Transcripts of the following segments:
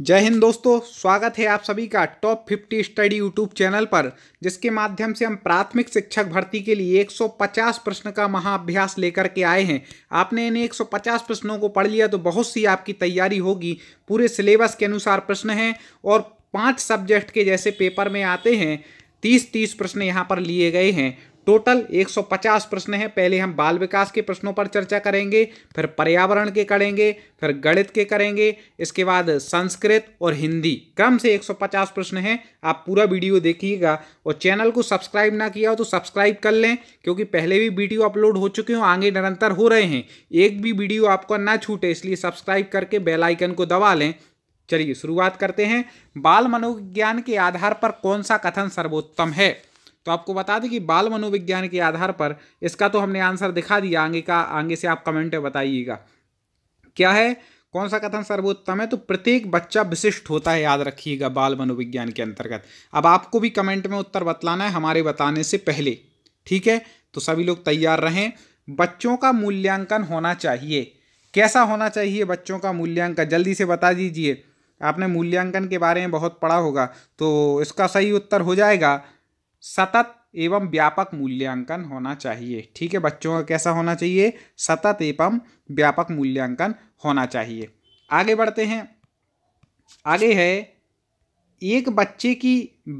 जय हिंद दोस्तों स्वागत है आप सभी का टॉप 50 स्टडी यूट्यूब चैनल पर जिसके माध्यम से हम प्राथमिक शिक्षक भर्ती के लिए 150 प्रश्न का महाअभ्यास लेकर के आए हैं आपने इन 150 प्रश्नों को पढ़ लिया तो बहुत सी आपकी तैयारी होगी पूरे सिलेबस के अनुसार प्रश्न हैं और पांच सब्जेक्ट के जैसे पेपर में आते हैं तीस तीस प्रश्न यहाँ पर लिए गए हैं टोटल 150 प्रश्न हैं पहले हम बाल विकास के प्रश्नों पर चर्चा करेंगे फिर पर्यावरण के करेंगे फिर गणित के करेंगे इसके बाद संस्कृत और हिंदी क्रम से 150 प्रश्न हैं आप पूरा वीडियो देखिएगा और चैनल को सब्सक्राइब ना किया हो तो सब्सक्राइब कर लें क्योंकि पहले भी वीडियो अपलोड हो चुके हों आगे निरंतर हो रहे हैं एक भी वीडियो आपका ना छूटे इसलिए सब्सक्राइब करके बेलाइकन को दबा लें चलिए शुरुआत करते हैं बाल मनोविज्ञान के आधार पर कौन सा कथन सर्वोत्तम है तो आपको बता दें कि बाल मनोविज्ञान के आधार पर इसका तो हमने आंसर दिखा दिया आगे का आगे से आप कमेंट बताइएगा क्या है कौन सा कथन सर्वोत्तम है तो प्रत्येक बच्चा विशिष्ट होता है याद रखिएगा बाल मनोविज्ञान के अंतर्गत अब आपको भी कमेंट में उत्तर बतलाना है हमारे बताने से पहले ठीक है तो सभी लोग तैयार रहें बच्चों का मूल्यांकन होना चाहिए कैसा होना चाहिए बच्चों का मूल्यांकन जल्दी से बता दीजिए आपने मूल्यांकन के बारे में बहुत पढ़ा होगा तो इसका सही उत्तर हो जाएगा सतत एवं व्यापक मूल्यांकन होना चाहिए ठीक है बच्चों का कैसा होना चाहिए सतत एवं व्यापक मूल्यांकन होना चाहिए आगे बढ़ते हैं आगे है एक बच्चे की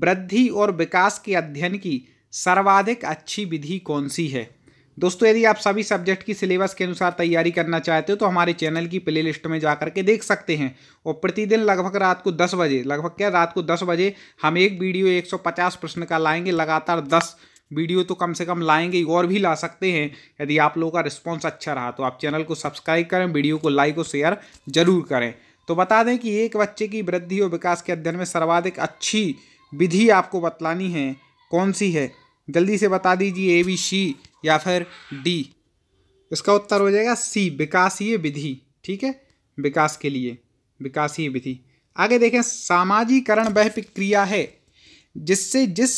वृद्धि और विकास के अध्ययन की सर्वाधिक अच्छी विधि कौन सी है दोस्तों यदि आप सभी सब्जेक्ट की सिलेबस के अनुसार तैयारी करना चाहते हो तो हमारे चैनल की प्ले लिस्ट में जा करके देख सकते हैं और प्रतिदिन लगभग रात को दस बजे लगभग क्या रात को दस बजे हम एक वीडियो एक सौ पचास प्रश्न का लाएंगे लगातार दस वीडियो तो कम से कम लाएंगे और भी ला सकते हैं यदि आप लोगों का रिस्पॉन्स अच्छा रहा तो आप चैनल को सब्सक्राइब करें वीडियो को लाइक और शेयर जरूर करें तो बता दें कि एक बच्चे की वृद्धि और विकास के अध्ययन में सर्वाधिक अच्छी विधि आपको बतलानी है कौन सी है जल्दी से बता दीजिए ए बी सी या फिर डी इसका उत्तर हो जाएगा सी विकासीय विधि ठीक है विकास के लिए विकासीय विधि आगे देखें सामाजिकरण वह प्रक्रिया है जिससे जिस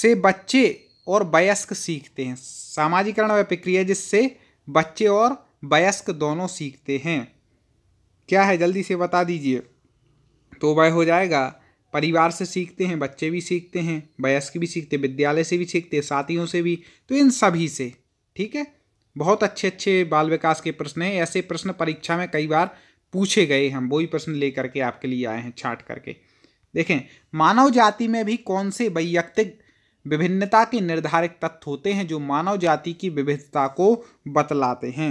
से बच्चे और वयस्क सीखते हैं सामाजिकरण वह प्रक्रिया जिससे बच्चे और वयस्क दोनों सीखते हैं क्या है जल्दी से बता दीजिए तो वह हो जाएगा परिवार से सीखते हैं बच्चे भी सीखते हैं वयस्क भी सीखते हैं विद्यालय से भी सीखते हैं साथियों से भी तो इन सभी से ठीक है बहुत अच्छे अच्छे बाल विकास के प्रश्न हैं ऐसे प्रश्न परीक्षा में कई बार पूछे गए हम वही प्रश्न लेकर के आपके लिए आए हैं छाट करके देखें मानव जाति में भी कौन से वैयक्तिक विभिन्नता के निर्धारक तत्व होते हैं जो मानव जाति की विविधता को बतलाते हैं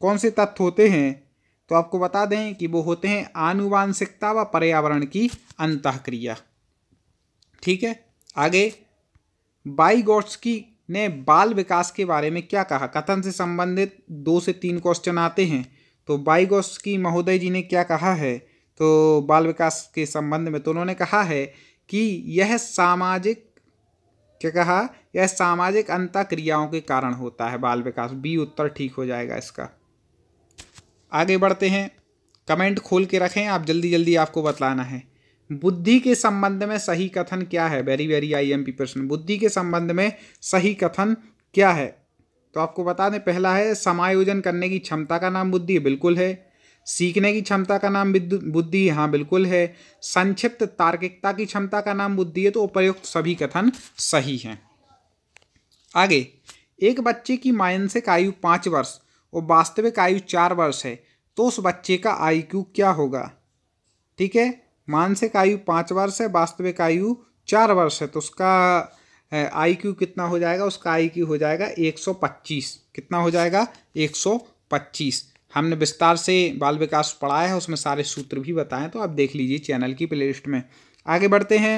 कौन से तत्व होते हैं तो आपको बता दें कि वो होते हैं आनुवांशिकता व पर्यावरण की अंत क्रिया ठीक है आगे की ने बाल विकास के बारे में क्या कहा कथन से संबंधित दो से तीन क्वेश्चन आते हैं तो बाईगोस्की महोदय जी ने क्या कहा है तो बाल विकास के संबंध में तो उन्होंने कहा है कि यह सामाजिक क्या कहा यह सामाजिक अंत क्रियाओं के कारण होता है बाल विकास बी उत्तर ठीक हो जाएगा इसका आगे बढ़ते हैं कमेंट खोल के रखें आप जल्दी जल्दी आपको बतलाना है बुद्धि के संबंध में सही कथन क्या है very very I M P प्रश्न बुद्धि के संबंध में सही कथन क्या है तो आपको बता दें पहला है समायोजन करने की क्षमता का नाम बुद्धि बिल्कुल है सीखने की क्षमता का नाम बुद्धि हाँ बिल्कुल है संक्षिप्त तार्किकता की क्षमता का नाम बुद्धि है तो उपयुक्त सभी कथन सही हैं आगे एक बच्चे की मानसिक आयु पाँच वर्ष और वास्तविक आयु चार वर्ष है तो उस बच्चे का आई क्या होगा ठीक है मानसिक आयु पाँच वर्ष है वास्तविक आयु चार वर्ष है तो उसका आई क्यू कितना हो जाएगा उसका आई क्यू हो जाएगा एक सौ पच्चीस कितना हो जाएगा एक सौ पच्चीस हमने विस्तार से बाल विकास पढ़ाया है उसमें सारे सूत्र भी बताएं तो आप देख लीजिए चैनल की प्लेलिस्ट में आगे बढ़ते हैं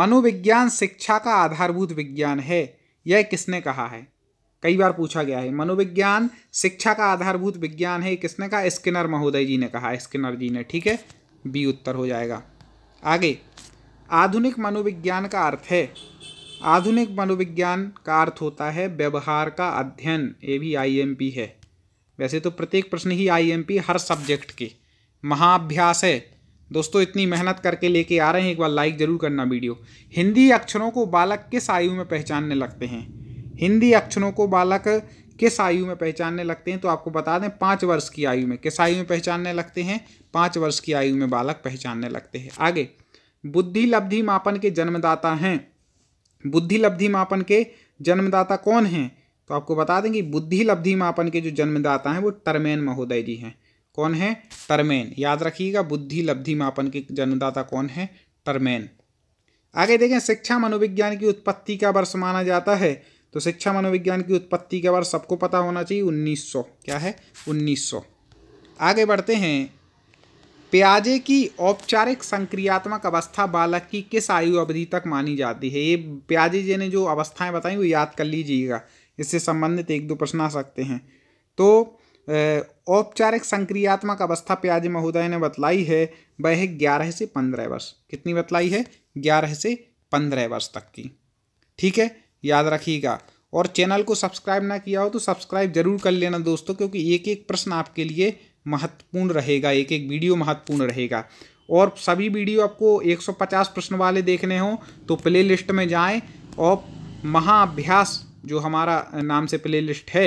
मनोविज्ञान शिक्षा का आधारभूत विज्ञान है यह किसने कहा है कई बार पूछा गया है मनोविज्ञान शिक्षा का आधारभूत विज्ञान है किसने कहा स्किनर महोदय जी ने कहा स्किनर जी ने ठीक है बी उत्तर हो जाएगा आगे आधुनिक मनोविज्ञान का अर्थ है आधुनिक मनोविज्ञान का अर्थ होता है व्यवहार का अध्ययन ये भी आईएमपी है वैसे तो प्रत्येक प्रश्न ही आईएमपी हर सब्जेक्ट के महाअभ्यास है दोस्तों इतनी मेहनत करके लेके आ रहे हैं एक बार लाइक ज़रूर करना वीडियो हिंदी अक्षरों को बालक किस आयु में पहचानने लगते हैं हिंदी अक्षरों को बालक किस आयु में पहचानने लगते हैं तो आपको बता दें पाँच वर्ष की आयु में किस आयु में पहचानने लगते हैं पाँच वर्ष की आयु में बालक पहचानने लगते हैं आगे बुद्धि लब्धि मापन के जन्मदाता हैं बुद्धि लब्धि मापन के जन्मदाता कौन हैं तो आपको बता दें कि बुद्धि लब्धि मापन के जो जन्मदाता हैं वो तरमेन महोदय जी हैं कौन है टर्मेन याद रखिएगा बुद्धि लब्धि मापन के जन्मदाता कौन है टर्मेन आगे देखें शिक्षा मनोविज्ञान की उत्पत्ति का वर्ष माना जाता है तो शिक्षा मनोविज्ञान की उत्पत्ति के बारे सबको पता होना चाहिए 1900 क्या है 1900 आगे बढ़ते हैं प्याजे की औपचारिक संक्रियात्मक अवस्था बालक की किस आयु अवधि तक मानी जाती है ये प्याजे जी ने जो अवस्थाएं बताई वो याद कर लीजिएगा इससे संबंधित एक दो प्रश्न आ सकते हैं तो औपचारिक संक्रियात्मक अवस्था प्याजे महोदय ने बतलाई है वह है ग्यारह से पंद्रह वर्ष कितनी बतलाई है ग्यारह से पंद्रह वर्ष तक की ठीक है याद रखिएगा और चैनल को सब्सक्राइब ना किया हो तो सब्सक्राइब जरूर कर लेना दोस्तों क्योंकि एक एक प्रश्न आपके लिए महत्वपूर्ण रहेगा एक एक वीडियो महत्वपूर्ण रहेगा और सभी वीडियो आपको 150 प्रश्न वाले देखने हों तो प्ले लिस्ट में जाएं और महाअभ्यास जो हमारा नाम से प्ले लिस्ट है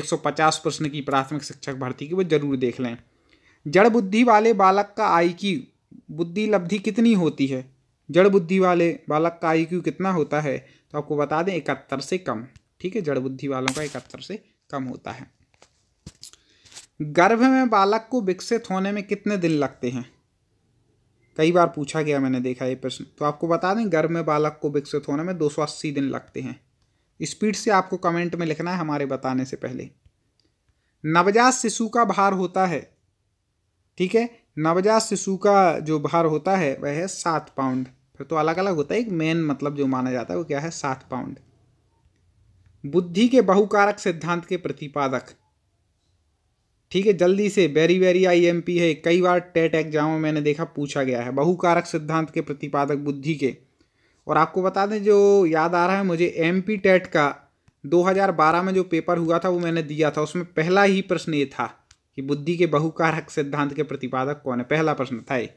150 प्रश्न की प्राथमिक शिक्षक भर्ती की वो जरूर देख लें जड़ बुद्धि वाले बालक का आई की बुद्धि लब्धि कितनी होती है जड़ बुद्धि वाले बालक का आई कितना होता है तो आपको बता दें इकहत्तर से कम ठीक है जड़ बुद्धि वालों का इकहत्तर से कम होता है गर्भ में बालक को विकसित होने में कितने दिन लगते हैं कई बार पूछा गया मैंने देखा ये प्रश्न तो आपको बता दें गर्भ में बालक को विकसित होने में 280 दिन लगते हैं स्पीड से आपको कमेंट में लिखना है हमारे बताने से पहले नवजात शिशु का भार होता है ठीक है नवजात शिशु का जो भार होता है वह है सात पाउंड फिर तो अलग अलग होता है एक मेन मतलब जो माना जाता है वो क्या है सात पाउंड बुद्धि के बहुकारक सिद्धांत के प्रतिपादक ठीक है जल्दी से वेरी वेरी आईएमपी है कई बार टेट एग्जामों में मैंने देखा पूछा गया है बहुकारक सिद्धांत के प्रतिपादक बुद्धि के और आपको बता दें जो याद आ रहा है मुझे एम पी टेट का 2012 में जो पेपर हुआ था वो मैंने दिया था उसमें पहला ही प्रश्न ये था कि बुद्धि के बहुकारक सिद्धांत के प्रतिपादक कौन है पहला प्रश्न था ये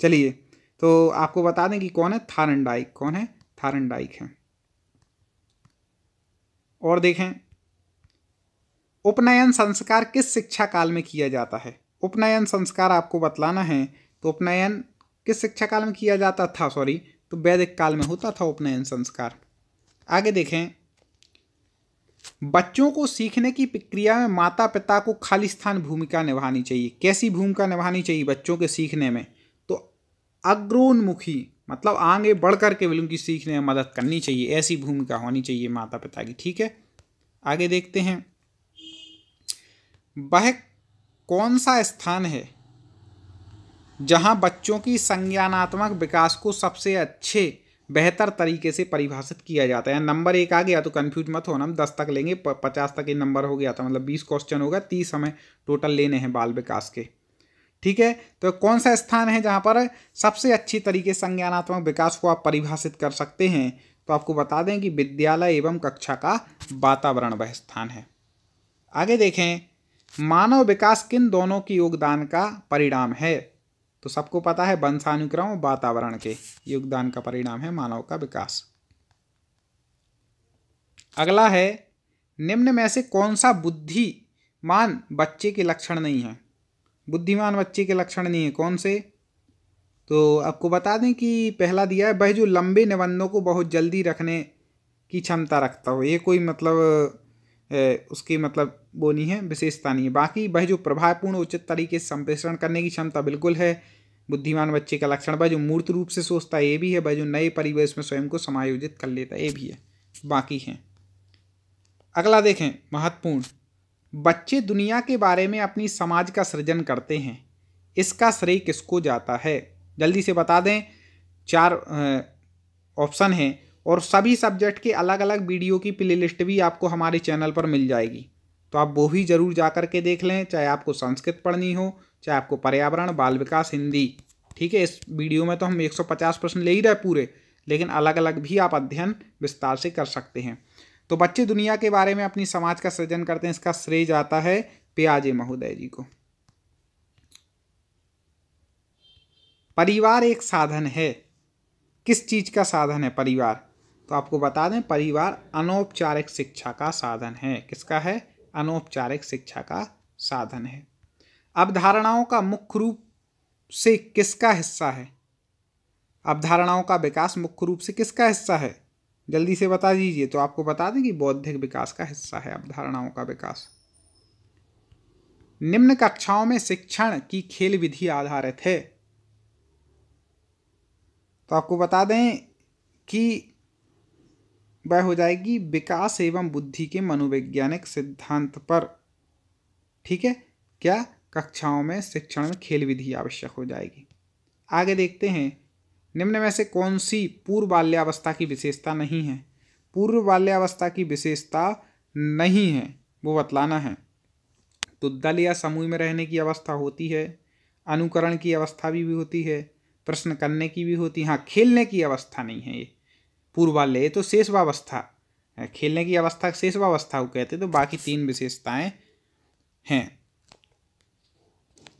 चलिए तो आपको बता दें कि कौन है थारनडाइक कौन है थारनडाइक है और देखें उपनयन संस्कार किस शिक्षा काल में किया जाता है उपनयन संस्कार आपको बतलाना है तो उपनयन किस शिक्षा काल में किया जाता था सॉरी तो वैदिक काल में होता था उपनयन संस्कार आगे देखें बच्चों को सीखने की प्रक्रिया में माता पिता को खाली स्थान भूमिका निभानी चाहिए कैसी भूमिका निभानी चाहिए बच्चों के सीखने में अग्रोन्मुखी मतलब आगे बढ़ करके भी उनकी सीखने में मदद करनी चाहिए ऐसी भूमिका होनी चाहिए माता पिता की ठीक है आगे देखते हैं वह कौन सा स्थान है जहां बच्चों की संज्ञानात्मक विकास को सबसे अच्छे बेहतर तरीके से परिभाषित किया जाता है नंबर एक आ गया तो कन्फ्यूज मत होना हम दस तक लेंगे पचास तक ये नंबर हो गया था मतलब बीस क्वेश्चन होगा तीस हमें टोटल लेने हैं बाल विकास के ठीक है तो कौन सा स्थान है जहाँ पर सबसे अच्छी तरीके संज्ञानात्मक विकास को आप परिभाषित कर सकते हैं तो आपको बता दें कि विद्यालय एवं कक्षा का वातावरण वह स्थान है आगे देखें मानव विकास किन दोनों की योगदान का परिणाम है तो सबको पता है वंशानुक्रम वातावरण के योगदान का परिणाम है मानव का विकास अगला है निम्न में से कौन सा बुद्धिमान बच्चे के लक्षण नहीं है बुद्धिमान बच्चे के लक्षण नहीं है कौन से तो आपको बता दें कि पहला दिया है वह जो लंबे निबंधों को बहुत जल्दी रखने की क्षमता रखता हो ये कोई मतलब ए, उसकी मतलब वो नहीं है विशेषता नहीं है बाकी वह जो प्रभावपूर्ण उचित तरीके से संप्रेषण करने की क्षमता बिल्कुल है बुद्धिमान बच्चे का लक्षण वह जो मूर्त रूप से सोचता है ये भी है वह जो नए परिवेश में स्वयं को समायोजित कर लेता है ये भी है बाकी हैं अगला देखें महत्वपूर्ण बच्चे दुनिया के बारे में अपनी समाज का सृजन करते हैं इसका श्रेय किसको जाता है जल्दी से बता दें चार ऑप्शन हैं और सभी सब्जेक्ट के अलग अलग वीडियो की प्लेलिस्ट भी आपको हमारे चैनल पर मिल जाएगी तो आप वो भी ज़रूर जा कर के देख लें चाहे आपको संस्कृत पढ़नी हो चाहे आपको पर्यावरण बाल विकास हिंदी ठीक है इस वीडियो में तो हम 150 प्रश्न ले ही रहे पूरे लेकिन अलग अलग भी आप अध्ययन विस्तार से कर सकते हैं तो बच्चे दुनिया के बारे में अपनी समाज का सृजन करते हैं इसका श्रेय जाता है प्याजे महोदय जी को परिवार एक साधन है किस चीज़ का साधन है परिवार तो आपको बता दें परिवार अनौपचारिक शिक्षा का साधन है किसका है अनौपचारिक शिक्षा का साधन है अवधारणाओं का मुख्य रूप से किसका हिस्सा है अवधारणाओं का विकास मुख्य रूप से किसका हिस्सा है जल्दी से बता दीजिए तो आपको बता दें कि बौद्धिक विकास का हिस्सा है अवधारणाओं का विकास निम्न कक्षाओं में शिक्षण की खेल विधि आधारित है तो आपको बता दें कि वह हो जाएगी विकास एवं बुद्धि के मनोवैज्ञानिक सिद्धांत पर ठीक है क्या कक्षाओं में शिक्षण में खेल विधि आवश्यक हो जाएगी आगे देखते हैं निम्न में से कौन सी पूर्व बाल्यावस्था की विशेषता नहीं है पूर्व बाल्यावस्था की विशेषता नहीं है वो बतलाना है तो दल या समूह में रहने की अवस्था होती है अनुकरण की अवस्था भी, भी होती है प्रश्न करने की भी होती है हाँ खेलने की अवस्था नहीं है ये पूर्वालय तो शेषवावस्था खेलने की अवस्था शेषवावस्था को कहते तो बाकी तीन विशेषताएं हैं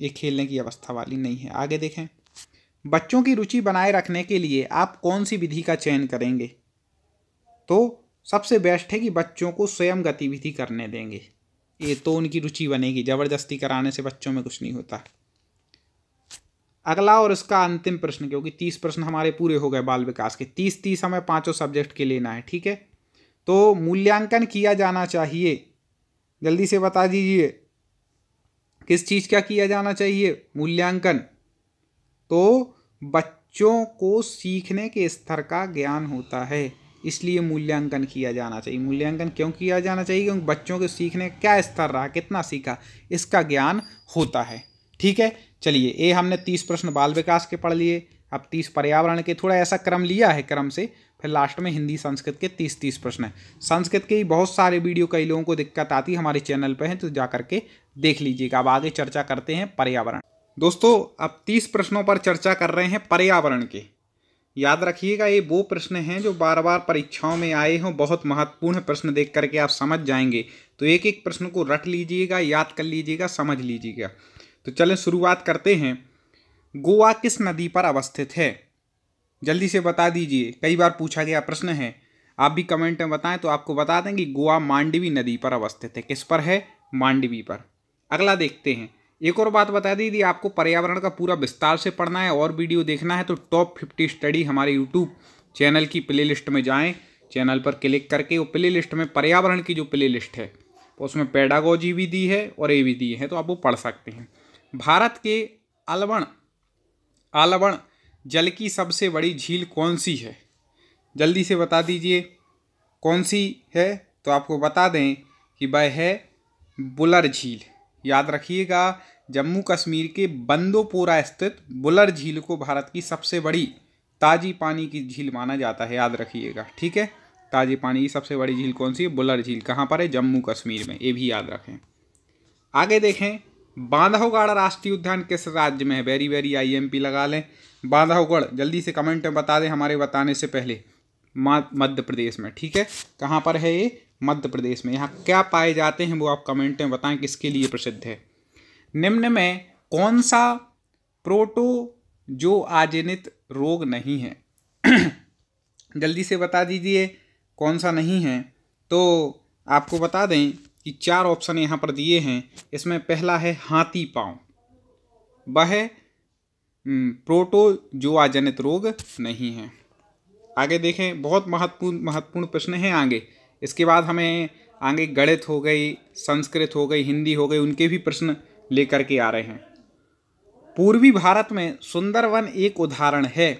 ये खेलने की अवस्था वाली नहीं है आगे देखें बच्चों की रुचि बनाए रखने के लिए आप कौन सी विधि का चयन करेंगे तो सबसे बेस्ट है कि बच्चों को स्वयं गतिविधि करने देंगे ये तो उनकी रुचि बनेगी ज़बरदस्ती कराने से बच्चों में कुछ नहीं होता अगला और इसका अंतिम प्रश्न क्योंकि तीस प्रश्न हमारे पूरे हो गए बाल विकास के तीस तीस हमें पांचों सब्जेक्ट के लेना है ठीक है तो मूल्यांकन किया जाना चाहिए जल्दी से बता दीजिए किस चीज़ का किया जाना चाहिए मूल्यांकन तो बच्चों को सीखने के स्तर का ज्ञान होता है इसलिए मूल्यांकन किया जाना चाहिए मूल्यांकन क्यों किया जाना चाहिए क्योंकि बच्चों के सीखने क्या स्तर रहा कितना सीखा इसका ज्ञान होता है ठीक है चलिए ये हमने तीस प्रश्न बाल विकास के पढ़ लिए अब तीस पर्यावरण के थोड़ा ऐसा क्रम लिया है क्रम से फिर लास्ट में हिंदी संस्कृत के तीस तीस प्रश्न हैं संस्कृत के ही बहुत सारे वीडियो कई लोगों को दिक्कत आती है हमारे चैनल पर हैं तो जा करके देख लीजिएगा अब आगे चर्चा करते हैं पर्यावरण दोस्तों अब तीस प्रश्नों पर चर्चा कर रहे हैं पर्यावरण के याद रखिएगा ये वो प्रश्न हैं जो बार बार परीक्षाओं में आए हों बहुत महत्वपूर्ण प्रश्न देख करके आप समझ जाएंगे तो एक एक प्रश्न को रट लीजिएगा याद कर लीजिएगा समझ लीजिएगा तो चलें शुरुआत करते हैं गोवा किस नदी पर अवस्थित है जल्दी से बता दीजिए कई बार पूछा गया प्रश्न है आप भी कमेंट में बताएं तो आपको बता दें कि गोवा मांडवी नदी पर अवस्थित है किस पर है मांडवी पर अगला देखते हैं एक और बात बता दी यदि आपको पर्यावरण का पूरा विस्तार से पढ़ना है और वीडियो देखना है तो टॉप फिफ्टी स्टडी हमारे यूट्यूब चैनल की प्ले में जाएँ चैनल पर क्लिक करके वो प्ले में पर्यावरण की जो प्ले है तो उसमें पेडागोजी भी दी है और ए भी दी है तो आप वो पढ़ सकते हैं भारत के अलवण आलवण जल की सबसे बड़ी झील कौन सी है जल्दी से बता दीजिए कौन सी है तो आपको बता दें कि वह है बुलर झील याद रखिएगा जम्मू कश्मीर के बंदोपोरा स्थित बुलर झील को भारत की सबसे बड़ी ताज़ी पानी की झील माना जाता है याद रखिएगा ठीक है ताज़ी पानी की सबसे बड़ी झील कौन सी है बुलर झील कहाँ पर है जम्मू कश्मीर में ये भी याद रखें आगे देखें बांधवगढ़ राष्ट्रीय उद्यान किस राज्य में है वेरी वेरी आईएमपी लगा लें बांधवगढ़ जल्दी से कमेंट में बता दें हमारे बताने से पहले मध्य प्रदेश में ठीक है कहाँ पर है ये मध्य प्रदेश में यहाँ क्या पाए जाते हैं वो आप कमेंट में बताएं किसके लिए प्रसिद्ध है निम्न में कौन सा प्रोटो जो आजनित रोग नहीं है जल्दी से बता दीजिए कौन सा नहीं है तो आपको बता दें कि चार ऑप्शन यहाँ पर दिए हैं इसमें पहला है हाथी पाँव वह हम्म, प्रोटो जो आजनित रोग नहीं है आगे देखें बहुत महत्वपूर्ण महत्वपूर्ण प्रश्न हैं आगे इसके बाद हमें आगे गणित हो गई संस्कृत हो गई हिंदी हो गई उनके भी प्रश्न लेकर के आ रहे हैं पूर्वी भारत में सुंदरवन एक उदाहरण है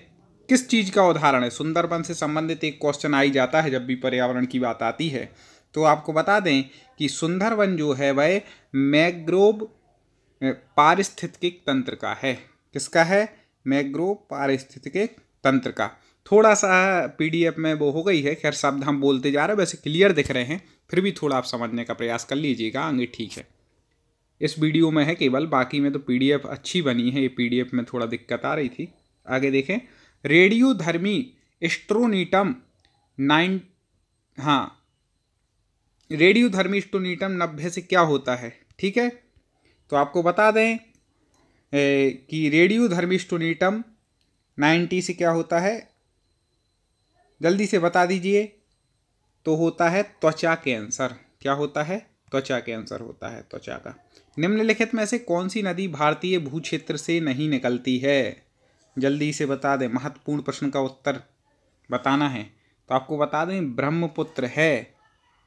किस चीज़ का उदाहरण है सुंदरवन से संबंधित एक क्वेश्चन आई जाता है जब भी पर्यावरण की बात आती है तो आपको बता दें कि सुंदरवन जो है वह मैग्रोव पारिस्थितिक तंत्र का है किसका है मैग्रोव पारिस्थितिक तंत्र का थोड़ा सा पीडीएफ में वो हो गई है खैर शब्द हम बोलते जा रहे हैं वैसे क्लियर दिख रहे हैं फिर भी थोड़ा आप समझने का प्रयास कर लीजिएगा आगे ठीक है इस वीडियो में है केवल बाकी में तो पीडीएफ अच्छी बनी है ये पीडीएफ में थोड़ा दिक्कत आ रही थी आगे देखें रेडियोधर्मी एस्ट्रोनीटम नाइन हाँ रेडियोधर्मी एस्ट्रोनीटम नब्बे से क्या होता है ठीक है तो आपको बता दें ए, कि रेडियोधर्मी एस्ट्रोनीटम नाइन्टी से क्या होता है जल्दी से बता दीजिए तो होता है त्वचा कैंसर क्या होता है त्वचा कैंसर होता है त्वचा का निम्नलिखित में से कौन सी नदी भारतीय भूक्षेत्र से नहीं निकलती है जल्दी से बता दें महत्वपूर्ण प्रश्न का उत्तर बताना है तो आपको बता दें ब्रह्मपुत्र है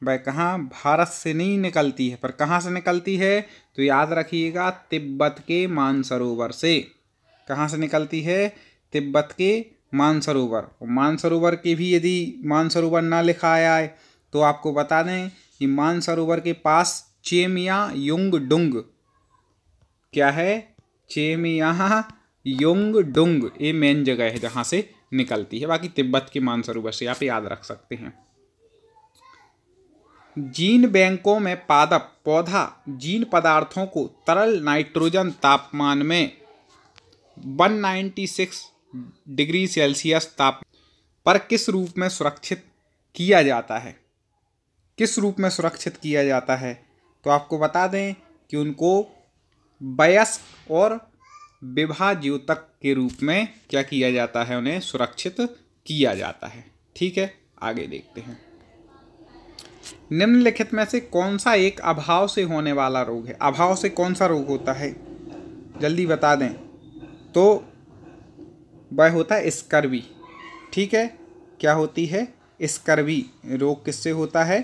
वह कहाँ भारत से नहीं निकलती है पर कहाँ से निकलती है तो याद रखिएगा तिब्बत के मानसरोवर से कहाँ से निकलती है तिब्बत के मानसरोवर मानसरोवर के भी यदि मानसरोवर ना लिखा आया है तो आपको बता दें कि मानसरोवर के पास चेमिया युंग डुंग क्या है चेमिया युंग डुंग ये मेन जगह है जहाँ से निकलती है बाकी तिब्बत के मानसरोवर से आप याद रख सकते हैं जीन बैंकों में पादप पौधा जीन पदार्थों को तरल नाइट्रोजन तापमान में 196 डिग्री सेल्सियस ताप पर किस रूप में सुरक्षित किया जाता है किस रूप में सुरक्षित किया जाता है तो आपको बता दें कि उनको वयस्क और विभा ज्योतक के रूप में क्या किया जाता है उन्हें सुरक्षित किया जाता है ठीक है आगे देखते हैं निम्नलिखित में से कौन सा एक अभाव से होने वाला रोग है अभाव से कौन सा रोग होता है जल्दी बता दें तो वह होता है स्कर्वी ठीक है क्या होती है स्कर्वी रोग किससे होता है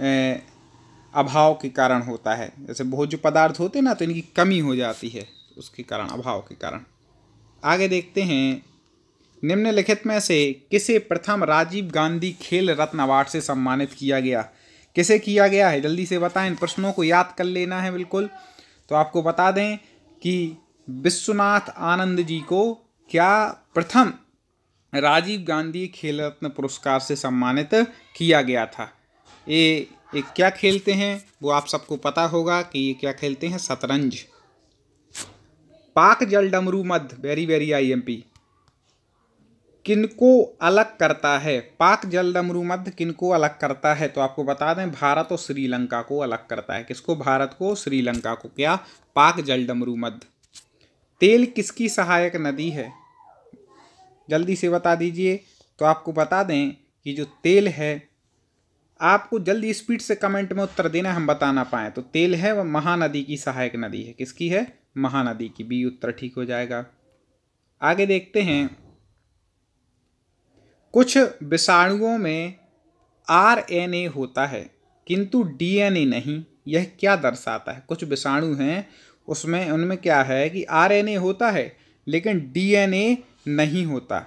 ए, अभाव के कारण होता है जैसे बहुत जो पदार्थ होते हैं ना तो इनकी कमी हो जाती है उसके कारण अभाव के कारण आगे देखते हैं निम्नलिखित में से किसे प्रथम राजीव गांधी खेल रत्न अवार्ड से सम्मानित किया गया किसे किया गया है जल्दी से बताएं इन प्रश्नों को याद कर लेना है बिल्कुल तो आपको बता दें कि विश्वनाथ आनंद जी को क्या प्रथम राजीव गांधी खेल रत्न पुरस्कार से सम्मानित किया गया था ये ये क्या खेलते हैं वो आप सबको पता होगा कि ये क्या खेलते हैं शतरंज पाक जल डमरू मध्य वेरी वेरी आईएमपी किनको अलग करता है पाक जल डमरू मध्य किनको अलग करता है तो आपको बता दें भारत और श्रीलंका को अलग करता है किसको भारत को श्रीलंका को क्या पाक जल डमरू मध्य तेल किसकी सहायक नदी है जल्दी से बता दीजिए तो आपको बता दें कि जो तेल है आपको जल्दी स्पीड से कमेंट में उत्तर देना हम बता ना पाएँ तो तेल है वह महानदी की सहायक नदी है किसकी है महानदी की बी उत्तर ठीक हो जाएगा आगे देखते हैं कुछ विषाणुओं में आरएनए होता है किंतु डीएनए नहीं यह क्या दर्शाता है कुछ विषाणु हैं उसमें उनमें क्या है कि आरएनए होता है लेकिन डीएनए नहीं होता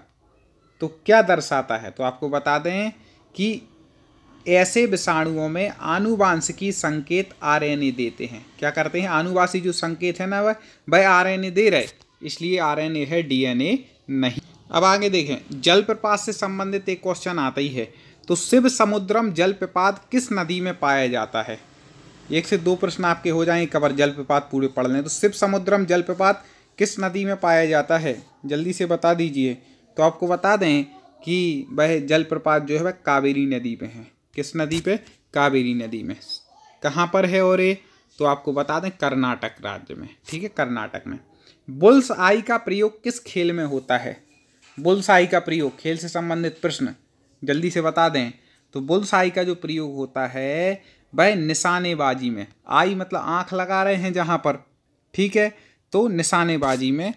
तो क्या दर्शाता है तो आपको बता दें कि ऐसे विषाणुओं में आनुवांशिकी संकेत आरएनए देते हैं क्या करते हैं आनुवासी जो संकेत है ना वह वह आरएनए दे रहे इसलिए आरएनए है डीएनए नहीं अब आगे देखें जलप्रपात से संबंधित एक क्वेश्चन आता ही है तो शिव समुद्रम जलप्रपात किस नदी में पाया जाता है एक से दो प्रश्न आपके हो जाएंगे कवर जलप्रपात पूरे पढ़ लें तो शिव समुद्रम जलप्रपात किस नदी में पाया जाता है जल्दी से बता दीजिए तो आपको बता दें कि वह जलप्रपात जो है वह कावेरी नदी पे है किस नदी पे कावेरी नदी में कहाँ पर है और ये तो आपको बता दें कर्नाटक राज्य में ठीक है कर्नाटक में बुल्स आई का प्रयोग किस खेल में होता है बुल्स आई का प्रयोग खेल से संबंधित प्रश्न जल्दी से बता दें तो बुल्स आई का जो प्रयोग होता है वह निशानेबाजी में आई मतलब आँख लगा रहे हैं जहाँ पर ठीक है तो निशानेबाजी में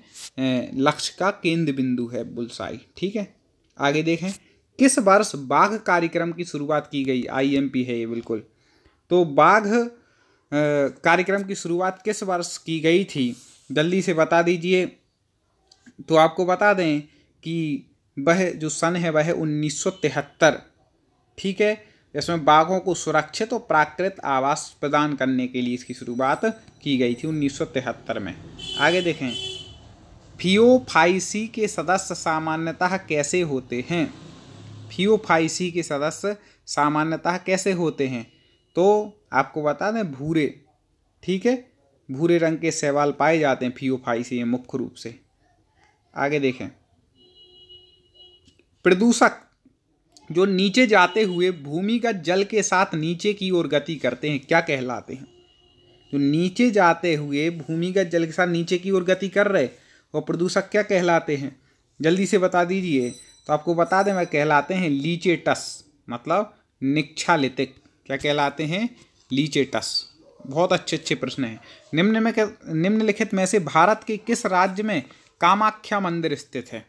लक्ष्य का केंद्र बिंदु है बुलसाई ठीक है आगे देखें किस वर्ष बाघ कार्यक्रम की शुरुआत की गई आईएमपी है ये बिल्कुल तो बाघ कार्यक्रम की शुरुआत किस वर्ष की गई थी जल्दी से बता दीजिए तो आपको बता दें कि वह जो सन है वह उन्नीस ठीक है इसमें बाघों को सुरक्षित और प्राकृत आवास प्रदान करने के लिए इसकी शुरुआत की गई थी उन्नीस में आगे देखें फियोफाइसी के सदस्य सामान्यतः कैसे होते हैं फियोफाइसी के सदस्य सामान्यतः कैसे होते हैं तो आपको बता दें भूरे ठीक है भूरे रंग के सवाल पाए जाते हैं फियोफाइसी में मुख्य रूप से आगे देखें प्रदूषक जो नीचे जाते हुए भूमि का जल के साथ नीचे की ओर गति करते हैं क्या कहलाते हैं जो तो नीचे जाते हुए भूमिगत जल के साथ नीचे की ओर गति कर रहे और प्रदूषक क्या कहलाते हैं जल्दी से बता दीजिए तो आपको बता दें मैं कहलाते हैं लीचेटस मतलब निक्षालित क्या कहलाते हैं लीचेटस बहुत अच्छे अच्छे प्रश्न हैं निम्न में निम्नलिखित में से भारत के किस राज्य में कामाख्या मंदिर स्थित है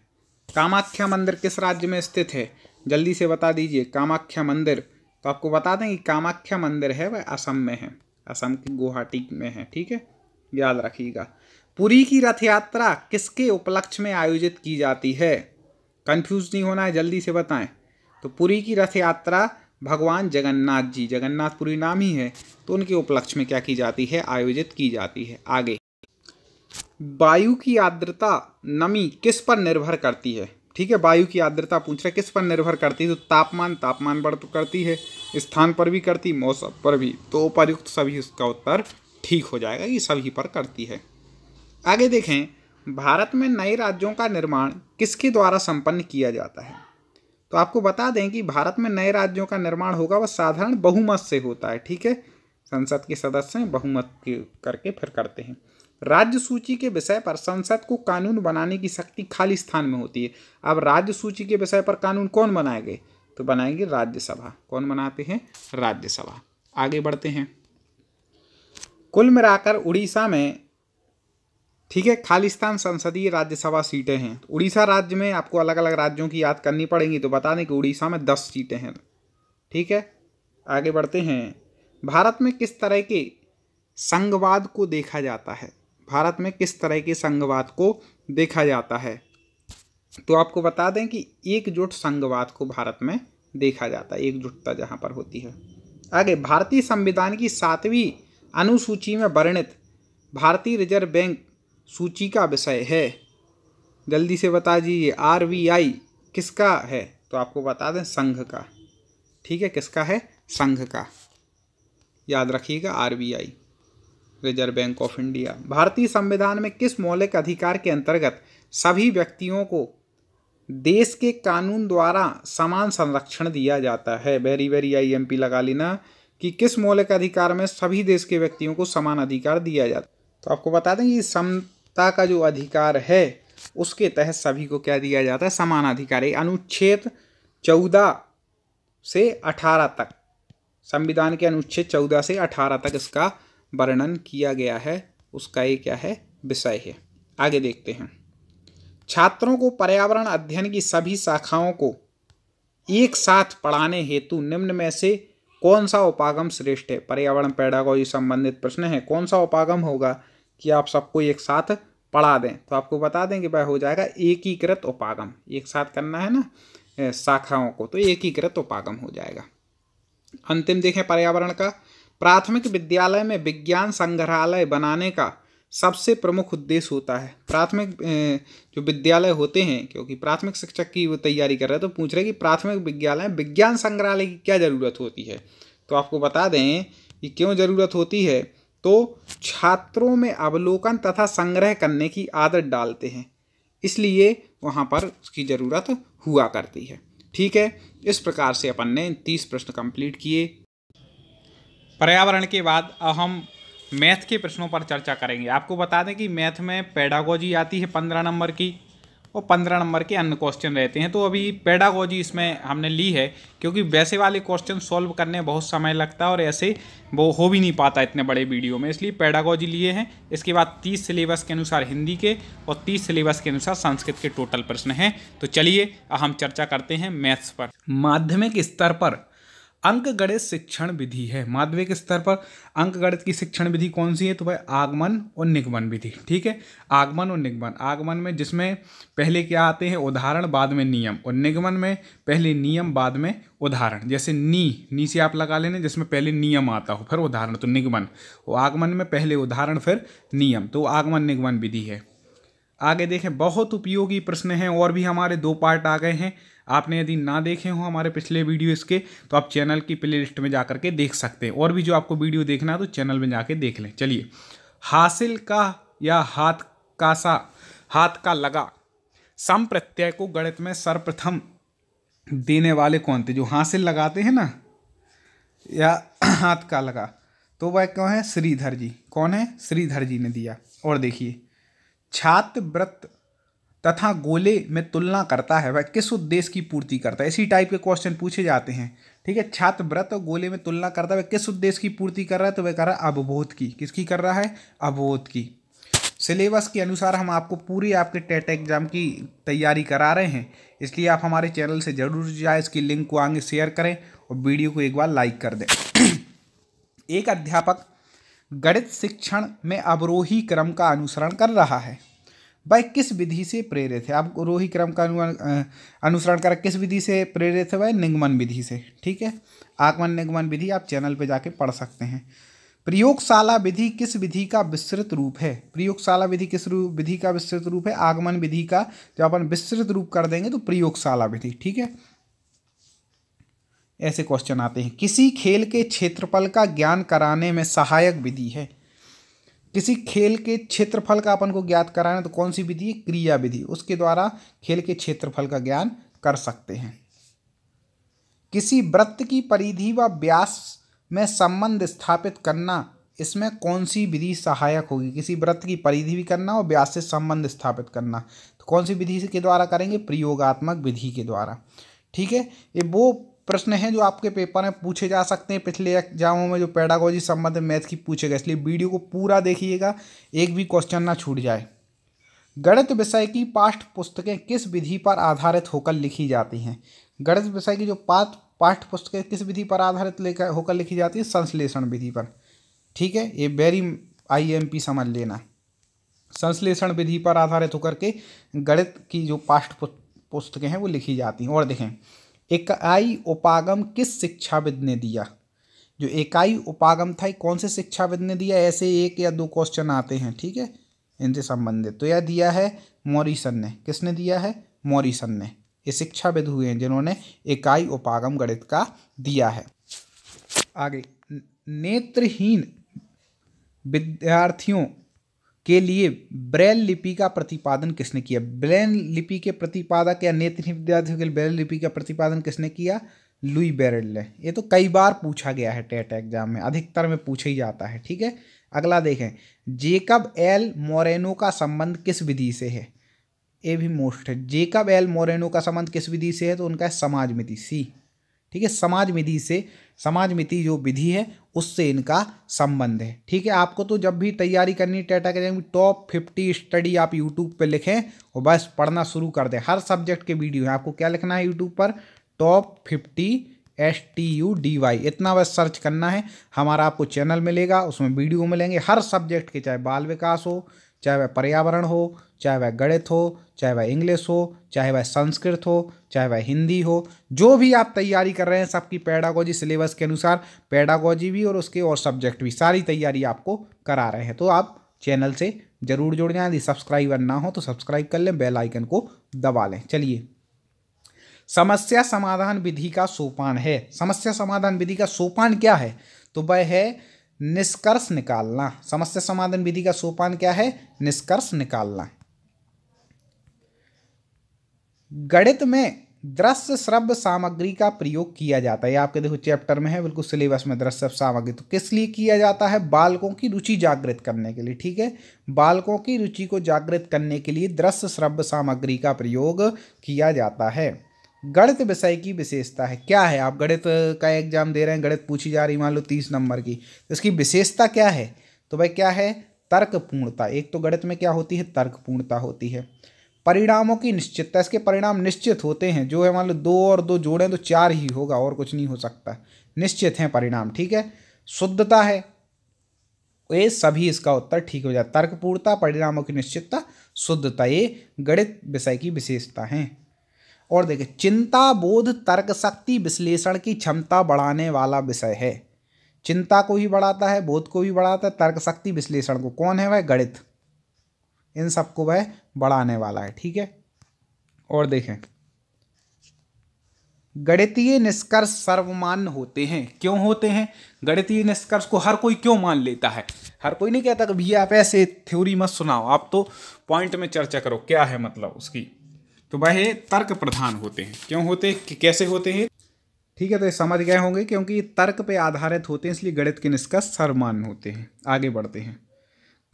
कामाख्या मंदिर किस राज्य में स्थित है जल्दी से बता दीजिए कामाख्या मंदिर तो आपको बता दें कि कामाख्या मंदिर है वह असम में है असम के गुवाहाटी में है ठीक है याद रखिएगा पुरी की रथ यात्रा किसके उपलक्ष्य में आयोजित की जाती है कंफ्यूज नहीं होना है जल्दी से बताएं तो पुरी की रथ यात्रा भगवान जगन्नाथ जी जगन्नाथपुरी नाम ही है तो उनके उपलक्ष्य में क्या की जाती है आयोजित की जाती है आगे वायु की आर्द्रता नमी किस पर निर्भर करती है ठीक है वायु की आर्द्रता पूछ रहा है किस पर निर्भर करती है तो तापमान तापमान पर तो करती है स्थान पर भी करती मौसम पर भी तो उपरुक्त सभी उसका उत्तर ठीक हो जाएगा ये सभी पर करती है आगे देखें भारत में नए राज्यों का निर्माण किसके द्वारा संपन्न किया जाता है तो आपको बता दें कि भारत में नए राज्यों का निर्माण होगा वह साधारण बहुमत से होता है ठीक है संसद के सदस्य बहुमत करके फिर करते हैं राज्य सूची के विषय पर संसद को कानून बनाने की शक्ति खाली स्थान में होती है अब राज्य सूची के विषय पर कानून कौन बनाएंगे तो बनाएंगे राज्यसभा कौन बनाते हैं राज्यसभा आगे बढ़ते हैं कुल मिलाकर उड़ीसा में ठीक है खालिस्तान संसदीय राज्यसभा सीटें हैं उड़ीसा राज्य में आपको अलग अलग राज्यों की याद करनी पड़ेगी तो बता दें कि उड़ीसा में दस सीटें हैं ठीक है आगे बढ़ते हैं भारत में किस तरह के संघवाद को देखा जाता है भारत में किस तरह के संघवाद को देखा जाता है तो आपको बता दें कि एकजुट संघवाद को भारत में देखा जाता है एकजुटता जहाँ पर होती है आगे भारतीय संविधान की सातवीं अनुसूची में वर्णित भारतीय रिजर्व बैंक सूची का विषय है जल्दी से बता दीजिए आर किसका है तो आपको बता दें संघ का ठीक है किसका है संघ का याद रखिएगा R B I Reserve Bank of India भारतीय संविधान में किस मौलिक अधिकार के अंतर्गत सभी व्यक्तियों को देश के कानून द्वारा समान संरक्षण दिया जाता है very very I M P लगा लेना कि किस मौलिक अधिकार में सभी देश के व्यक्तियों को समान अधिकार दिया जाता तो आपको बता दें कि समता का जो अधिकार है उसके तहत सभी को क्या दिया जाता है समान अधिकार है अनुच्छेद चौदह से अठारह तक संविधान के अनुच्छेद चौदह से अठारह तक इसका वर्णन किया गया है उसका ये क्या है विषय है आगे देखते हैं छात्रों को पर्यावरण अध्ययन की सभी शाखाओं को एक साथ पढ़ाने हेतु निम्न में से कौन सा उपागम श्रेष्ठ है पर्यावरण पेडागोजी संबंधित प्रश्न है कौन सा उपागम होगा कि आप सबको एक साथ पढ़ा दें तो आपको बता दें कि वह हो जाएगा एकीकृत उपागम एक साथ करना है ना शाखाओं को तो एकीकृत उपागम हो जाएगा अंतिम देखें पर्यावरण का प्राथमिक विद्यालय में विज्ञान संग्रहालय बनाने का सबसे प्रमुख उद्देश्य होता है प्राथमिक जो विद्यालय होते हैं क्योंकि प्राथमिक शिक्षक की वो तैयारी कर रहे हैं तो पूछ रहे हैं कि प्राथमिक विद्यालय विज्ञान संग्रहालय की क्या ज़रूरत होती है तो आपको बता दें कि क्यों ज़रूरत होती है तो छात्रों में अवलोकन तथा संग्रह करने की आदत डालते हैं इसलिए वहाँ पर उसकी ज़रूरत हुआ करती है ठीक है इस प्रकार से अपन ने तीस प्रश्न कंप्लीट किए पर्यावरण के बाद हम मैथ के प्रश्नों पर चर्चा करेंगे आपको बता दें कि मैथ में पेडागोजी आती है पंद्रह नंबर की और पंद्रह नंबर के अन्य क्वेश्चन रहते हैं तो अभी पेडागोजी इसमें हमने ली है क्योंकि वैसे वाले क्वेश्चन सॉल्व करने बहुत समय लगता है और ऐसे वो हो भी नहीं पाता इतने बड़े वीडियो में इसलिए पेडागोजी लिए हैं इसके बाद तीस सिलेबस के अनुसार हिंदी के और तीस सिलेबस के अनुसार संस्कृत के टोटल प्रश्न हैं तो चलिए हम चर्चा करते हैं मैथ्स पर माध्यमिक स्तर पर अंक गणित शिक्षण विधि है माध्यमिक स्तर पर अंक गणित की शिक्षण विधि कौन सी है तो भाई आगमन और निगमन विधि ठीक है आगमन और निगमन आगमन में जिसमें पहले क्या आते हैं उदाहरण बाद में नियम और निगमन में पहले नियम बाद में उदाहरण जैसे नी नी से आप लगा लेने जिसमें पहले नियम आता हो फिर उदाहरण तो निगमन और आगमन में पहले उदाहरण फिर नियम तो आगमन निगमन विधि है आगे देखें बहुत उपयोगी प्रश्न हैं और भी हमारे दो पार्ट आ गए हैं आपने यदि ना देखे हों हमारे पिछले वीडियो इसके तो आप चैनल की प्ले लिस्ट में जा करके देख सकते हैं और भी जो आपको वीडियो देखना है तो चैनल में जाके देख लें चलिए हासिल का या हाथ का सा हाथ का लगा सम प्रत्यय को गणित में सर्वप्रथम देने वाले कौन थे जो हासिल लगाते हैं ना या हाथ का लगा तो वह क्यों है श्रीधर जी कौन है श्रीधर जी ने दिया और देखिए छात्र व्रत तथा गोले में तुलना करता है वह किस उद्देश्य की पूर्ति करता है इसी टाइप के क्वेश्चन पूछे जाते हैं ठीक है छात्र व्रत और गोले में तुलना करता है वह किस उद्देश्य की पूर्ति कर रहा है तो वह कर रहा है अवबोध की किसकी कर रहा है अवबोध की सिलेबस के अनुसार हम आपको पूरी आपके टेट एग्ज़ाम की तैयारी करा रहे हैं इसलिए आप हमारे चैनल से ज़रूर जाए इसकी लिंक को आगे शेयर करें और वीडियो को एक बार लाइक कर दें एक अध्यापक गणित शिक्षण में अवरोही क्रम का अनुसरण कर रहा है भाई किस विधि से प्रेरित है आप रोही क्रम का अनुसरण कर किस विधि से प्रेरित है भाई निगमन विधि से ठीक है आगमन निगमन विधि आप चैनल पे जाके पढ़ सकते हैं प्रयोगशाला विधि किस विधि का विस्तृत रूप है प्रयोगशाला विधि किस रूप विधि का विस्तृत रूप है आगमन विधि का जब अपन विस्तृत रूप कर देंगे तो प्रयोगशाला विधि ठीक है ऐसे क्वेश्चन आते हैं किसी खेल के क्षेत्रफल का ज्ञान कराने में सहायक विधि है किसी खेल के क्षेत्रफल का अपन को ज्ञात कराना तो कौन सी विधि क्रिया विधि उसके द्वारा खेल के क्षेत्रफल का ज्ञान कर सकते हैं किसी वृत्त की परिधि व व्यास में संबंध स्थापित करना इसमें कौन सी विधि सहायक होगी किसी व्रत की परिधि भी करना और व्यास से संबंध स्थापित करना तो कौन सी विधि के द्वारा करेंगे प्रयोगात्मक विधि के द्वारा ठीक है ये वो प्रश्न हैं जो आपके पेपर में पूछे जा सकते हैं पिछले एग्जामों में जो पैडागोजी संबंध मैथ की पूछे गए इसलिए वीडियो को पूरा देखिएगा एक भी क्वेश्चन ना छूट जाए गणित विषय की पाठ पुस्तकें किस विधि पर आधारित होकर लिखी जाती हैं गणित विषय की जो पाठ पाठ पुस्तकें किस विधि पर आधारित लेकर होकर लिखी जाती है संश्लेषण विधि पर ठीक है ये वेरी आईएमपी समझ लेना संश्लेषण विधि पर आधारित होकर के गणित की जो पाठ पुस्तकें हैं वो लिखी जाती हैं और देखें इकाई उपागम किस शिक्षाविद ने दिया जो इकाई उपागम था कौन से शिक्षाविद ने दिया ऐसे एक या दो क्वेश्चन आते हैं ठीक है इनसे संबंधित तो यह दिया है मॉरिसन ने किसने दिया है मॉरिसन ने ये शिक्षाविद हुए हैं जिन्होंने इकाई उपागम गणित का दिया है आगे नेत्रहीन विद्यार्थियों के लिए ब्रेल लिपि का प्रतिपादन किसने किया ब्रेल लिपि के प्रतिपादक या नेत्र लिए ब्रेल लिपि का प्रतिपादन किसने किया लुई बेरल ने ये तो कई बार पूछा गया है टेट एग्जाम में अधिकतर में पूछा ही जाता है ठीक है अगला देखें जेकब एल मोरेनो का संबंध किस विधि से है ये भी मोस्ट है जेकब एल मोरेनो का संबंध किस विधि से है तो उनका है समाज विधि सी ठीक है समाज विधि से समाज मिति जो विधि है उससे इनका संबंध है ठीक है आपको तो जब भी तैयारी करनी टाटा के टॉप फिफ्टी स्टडी आप यूट्यूब पे लिखें और बस पढ़ना शुरू कर दें हर सब्जेक्ट के वीडियो हैं आपको क्या लिखना है यूट्यूब पर top fifty S T U D Y इतना बस सर्च करना है हमारा आपको चैनल मिलेगा उसमें वीडियो मिलेंगे हर सब्जेक्ट के चाहे बाल विकास हो चाहे पर्यावरण हो चाहे वह गणित हो चाहे वह इंग्लिश हो चाहे वह संस्कृत हो चाहे वह हिंदी हो जो भी आप तैयारी कर रहे हैं सबकी पैडागोजी सिलेबस के अनुसार पैडागोजी भी और उसके और सब्जेक्ट भी सारी तैयारी आपको करा रहे हैं तो आप चैनल से ज़रूर जुड़ जाएं यदि सब्सक्राइबर ना हो तो सब्सक्राइब कर लें बेल आइकन को दबा लें चलिए समस्या समाधान विधि का सोपान है समस्या समाधान विधि का सोपान क्या है तो वह है निष्कर्ष निकालना समस्या समाधान विधि का सोपान क्या है निष्कर्ष निकालना गणित में दृश्य श्रव्य सामग्री का प्रयोग किया जाता है आपके देखो चैप्टर में है बिल्कुल सिलेबस में दृश्य सामग्री तो किस लिए किया जाता है बालकों की रुचि जागृत करने के लिए ठीक है बालकों की रुचि को जागृत करने के लिए दृश्य श्रव्य सामग्री का प्रयोग किया जाता है गणित विषय की विशेषता है क्या है आप गणित का एग्जाम दे रहे हैं गणित पूछी जा रही मान लो तीस नंबर की तो इसकी विशेषता क्या है तो भाई क्या है तर्कपूर्णता एक तो गणित में क्या होती है तर्कपूर्णता होती है परिणामों की निश्चितता इसके परिणाम निश्चित होते हैं जो है मान लो दो और दो जोड़ें तो चार ही होगा और कुछ नहीं हो सकता निश्चित हैं परिणाम ठीक है शुद्धता है ये सभी इसका उत्तर ठीक हो जाए तर्कपूर्णता परिणामों की निश्चितता शुद्धता ये गणित विषय की विशेषता है और देखिए चिंता बोध तर्क शक्ति विश्लेषण की क्षमता बढ़ाने वाला विषय है चिंता को ही बढ़ाता है बोध को भी बढ़ाता है तर्क शक्ति विश्लेषण को कौन है वह गणित इन सबको वह बढ़ाने वाला है ठीक है और देखें गणितीय निष्कर्ष सर्वमान्य होते हैं क्यों होते हैं गणितीय निष्कर्ष को हर कोई क्यों मान लेता है हर कोई नहीं कहता कि भैया आप ऐसे थ्योरी मत सुनाओ आप तो पॉइंट में चर्चा करो क्या है मतलब उसकी तो वह तर्क प्रधान होते हैं क्यों होते हैं कैसे होते हैं ठीक है तो ये समझ गए होंगे क्योंकि तर्क पे आधारित होते हैं इसलिए गणित के निष्कर्ष सर्वमान्य होते हैं आगे बढ़ते हैं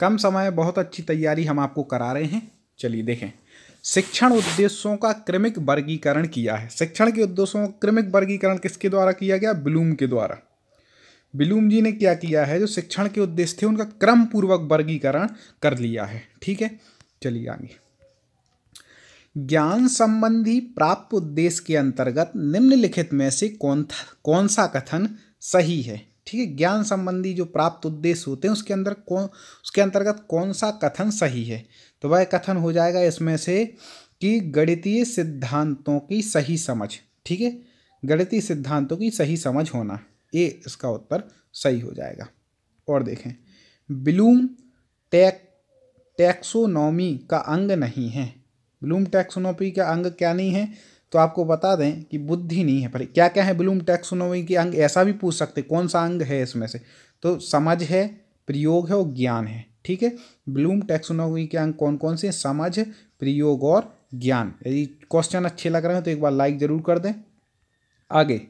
कम समय बहुत अच्छी तैयारी हम आपको करा रहे हैं चलिए देखें शिक्षण उद्देश्यों का क्रमिक वर्गीकरण किया है शिक्षण के उद्देश्यों का क्रमिक वर्गीकरण किसके द्वारा किया गया ब्लूम के द्वारा बिलूम जी ने क्या किया है जो शिक्षण के उद्देश्य थे उनका क्रम पूर्वक वर्गीकरण कर लिया है ठीक है चलिए आगे ज्ञान संबंधी प्राप्त उद्देश्य के अंतर्गत निम्नलिखित में से कौन था कौन सा कथन सही है ठीक है ज्ञान संबंधी जो प्राप्त उद्देश्य होते हैं उसके अंदर कौन उसके अंतर्गत कौन सा कथन सही है तो वह कथन हो जाएगा इसमें से कि गणितीय सिद्धांतों की सही समझ ठीक है गणितीय सिद्धांतों की सही समझ होना ये इसका उत्तर सही हो जाएगा और देखें ब्लूम टैक टैक्सोनॉमी का अंग नहीं है ब्लूम टैक्सोनॉमी का अंग क्या नहीं है तो आपको बता दें कि बुद्धि नहीं है पर क्या क्या है ब्लूम टैक्सोनोमी के अंग ऐसा भी पूछ सकते कौन सा अंग है इसमें से तो समझ है प्रयोग है और ज्ञान है ठीक है ब्लूम टैक्सोनोमी के अंग कौन कौन से समझ प्रयोग और ज्ञान यदि क्वेश्चन अच्छे लग रहे हैं तो एक बार लाइक जरूर कर दें आगे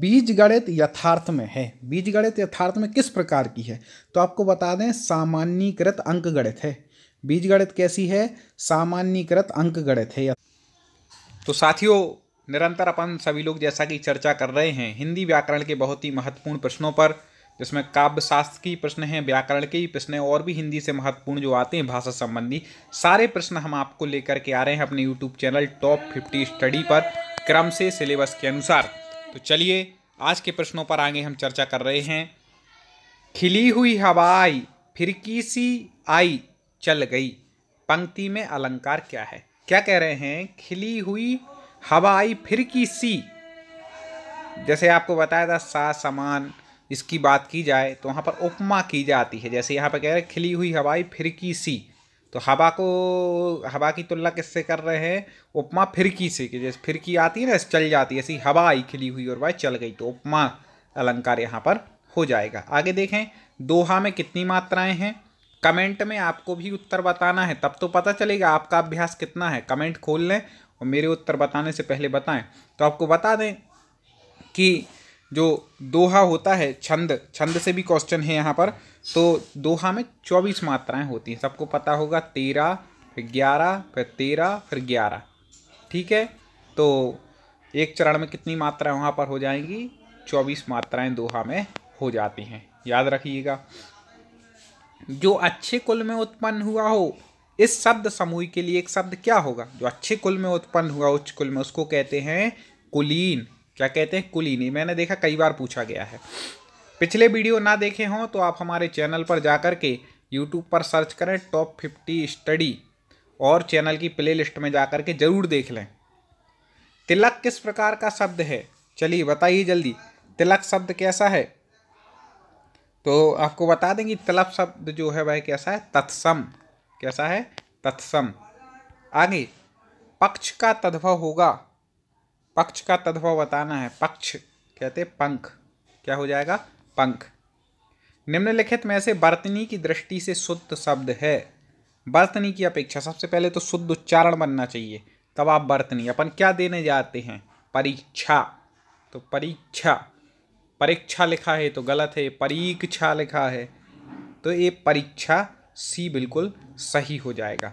बीज गणित यथार्थ में है बीज गणित यथार्थ में किस प्रकार की है तो आपको बता दें सामान्यीकृत अंक गणित है बीज गणित कैसी है सामान्यीकृत अंक गणित है तो साथियों निरंतर अपन सभी लोग जैसा कि चर्चा कर रहे हैं हिंदी व्याकरण के बहुत ही महत्वपूर्ण प्रश्नों पर जिसमें काव्यशास्त्र की के प्रश्न हैं व्याकरण के ही प्रश्न हैं और भी हिंदी से महत्वपूर्ण जो आते हैं भाषा संबंधी सारे प्रश्न हम आपको लेकर के आ रहे हैं अपने YouTube channel top fifty study पर क्रम से सिलेबस के अनुसार तो चलिए आज के प्रश्नों पर आगे हम चर्चा कर रहे हैं खिली हुई हवाई फिरकी सी आई चल गई पंक्ति में अलंकार क्या है क्या कह रहे हैं खिली हुई हवाई फिरकी सी जैसे आपको बताया था सा समान इसकी बात की जाए तो वहाँ पर उपमा की जाती है जैसे यहाँ पर कह रहे हैं खिली हुई हवाई फिरकी सी तो हवा को हवा की तुलना किससे कर रहे हैं उपमा फिरकी से कि जैसे फिरकी आती है ना चल जाती है ऐसी हवा आई खिली हुई और वह चल गई तो उपमा अलंकार यहाँ पर हो जाएगा आगे देखें दोहा में कितनी मात्राएं हैं कमेंट में आपको भी उत्तर बताना है तब तो पता चलेगा आपका अभ्यास कितना है कमेंट खोल लें और मेरे उत्तर बताने से पहले बताएं तो आपको बता दें कि जो दोहा होता है छंद छंद से भी क्वेश्चन है यहाँ पर तो दोहा में चौबीस मात्राएं होती हैं सबको पता होगा तेरह फिर ग्यारह फिर तेरह फिर ग्यारह ठीक है तो एक चरण में कितनी मात्राएं वहाँ पर हो जाएंगी चौबीस मात्राएं दोहा में हो जाती हैं याद रखिएगा जो अच्छे कुल में उत्पन्न हुआ हो इस शब्द समूह के लिए एक शब्द क्या होगा जो अच्छे कुल में उत्पन्न हुआ उच्च कुल में उसको कहते हैं कुलीन क्या कहते हैं कुलीन मैंने देखा कई बार पूछा गया है पिछले वीडियो ना देखे हों तो आप हमारे चैनल पर जा कर के यूट्यूब पर सर्च करें टॉप फिफ्टी स्टडी और चैनल की प्ले लिस्ट में जा कर के ज़रूर देख लें तिलक किस प्रकार का शब्द है चलिए बताइए जल्दी तिलक शब्द कैसा है तो आपको बता देंगे तलब शब्द जो है वह कैसा है तत्सम कैसा है तत्सम आगे पक्ष का तद्भव होगा पक्ष का तद्भव बताना है पक्ष कहते पंख क्या हो जाएगा पंख निम्नलिखित में से बर्तनी की दृष्टि से शुद्ध शब्द है बर्तनी की अपेक्षा सबसे पहले तो शुद्ध उच्चारण बनना चाहिए तब आप बर्तनी अपन क्या देने जाते हैं परीक्षा तो परीक्षा परीक्षा लिखा है तो गलत है परीक्षा लिखा है तो ये परीक्षा सी बिल्कुल सही हो जाएगा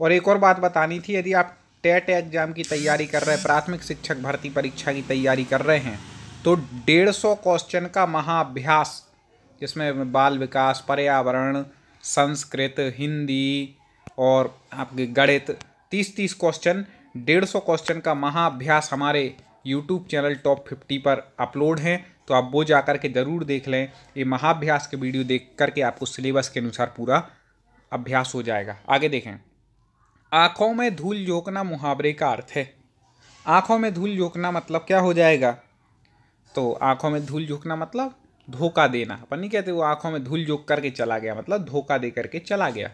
और एक और बात बतानी थी यदि आप टेट एग्ज़ाम की तैयारी कर रहे हैं प्राथमिक शिक्षक भर्ती परीक्षा की तैयारी कर रहे हैं तो डेढ़ सौ क्वेश्चन का महाअभ्यास जिसमें बाल विकास पर्यावरण संस्कृत हिंदी और आपके गणित तीस तीस क्वेश्चन डेढ़ सौ क्वेश्चन का महाअभ्यास हमारे यूट्यूब चैनल टॉप फिफ्टी पर अपलोड हैं तो आप वो जा कर के ज़रूर देख लें ये महाभ्यास के वीडियो देख करके आपको सिलेबस के अनुसार पूरा अभ्यास हो जाएगा आगे देखें आँखों में धूल झोंकना मुहावरे का अर्थ है आँखों में धूल झोंकना मतलब क्या हो जाएगा तो आँखों में धूल झोंकना मतलब धोखा देना अपन नहीं कहते वो आँखों में धूल झोंक करके चला गया मतलब धोखा दे करके चला गया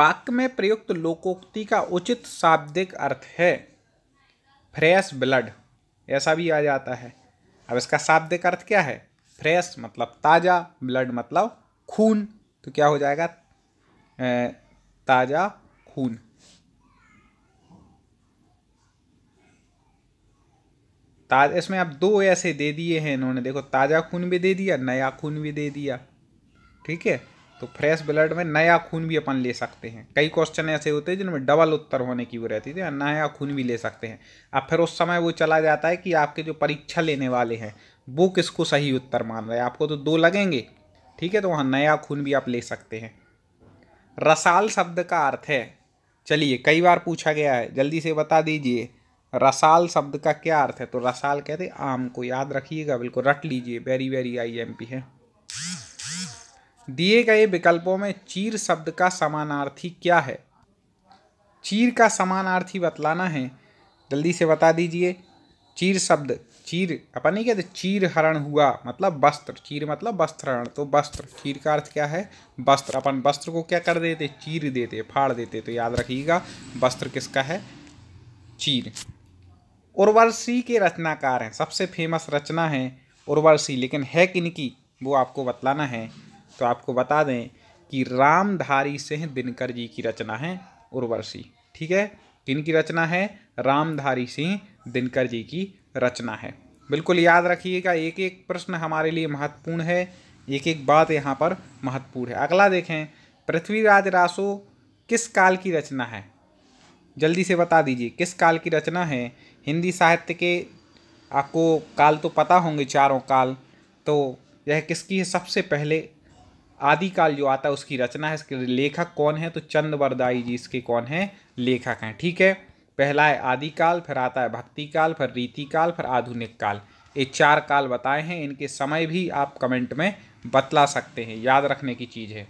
वाक्य में प्रयुक्त लोकोक्ति का उचित शाब्दिक अर्थ है फ्रेश ब्लड ऐसा भी आ जाता है अब इसका शाब्दिक अर्थ क्या है फ्रेश मतलब ताज़ा ब्लड मतलब खून तो क्या हो जाएगा ताज़ा खून ताज इसमें आप दो ऐसे दे दिए हैं इन्होंने देखो ताज़ा खून भी दे दिया नया खून भी दे दिया ठीक है तो फ्रेश ब्लड में नया खून भी अपन ले सकते हैं कई क्वेश्चन ऐसे होते हैं जिनमें डबल उत्तर होने की वो रहती थी नया खून भी ले सकते हैं अब फिर उस समय वो चला जाता है कि आपके जो परीक्षा लेने वाले हैं वो किसको सही उत्तर मान रहे हैं आपको तो दो लगेंगे ठीक है तो वहाँ नया खून भी आप ले सकते हैं रसाल शब्द का अर्थ है चलिए कई बार पूछा गया है जल्दी से बता दीजिए रसाल शब्द का क्या अर्थ है तो रसाल कहते आम को याद रखिएगा बिल्कुल रट लीजिए very very I M P है दिए गए विकल्पों में चीर शब्द का समानार्थी क्या है चीर का समानार्थी बतलाना है जल्दी से बता दीजिए चीर शब्द चीर अपन नहीं कहते चीर हरण हुआ मतलब वस्त्र चीर मतलब वस्त्र हरण तो वस्त्र चीर का अर्थ क्या है वस्त्र अपन वस्त्र को क्या कर देते चीर देते फाड़ देते तो याद रखिएगा वस्त्र किसका है चीर उर्वरसी के रचनाकार हैं सबसे फेमस रचना है उर्वरसी लेकिन है किनकी वो आपको बतलाना है तो आपको बता दें कि रामधारी सिंह दिनकर जी की रचना है उर्वशी ठीक है किन की रचना है रामधारी सिंह दिनकर जी की रचना है बिल्कुल याद रखिएगा एक एक प्रश्न हमारे लिए महत्वपूर्ण है एक एक बात यहाँ पर महत्वपूर्ण है अगला देखें पृथ्वीराज रासो किस काल की रचना है जल्दी से बता दीजिए किस काल की रचना है हिंदी साहित्य के आपको काल तो पता होंगे चारों काल तो यह किसकी है सबसे पहले आदिकाल जो आता है उसकी रचना है इसके लेखक कौन है तो चंदवरदाई जी इसके कौन है लेखक हैं ठीक है पहला है आदिकाल फिर आता है भक्ति काल फिर रीति काल फिर आधुनिक काल ये चार काल बताए हैं इनके समय भी आप कमेंट में बतला सकते हैं याद रखने की चीज़ है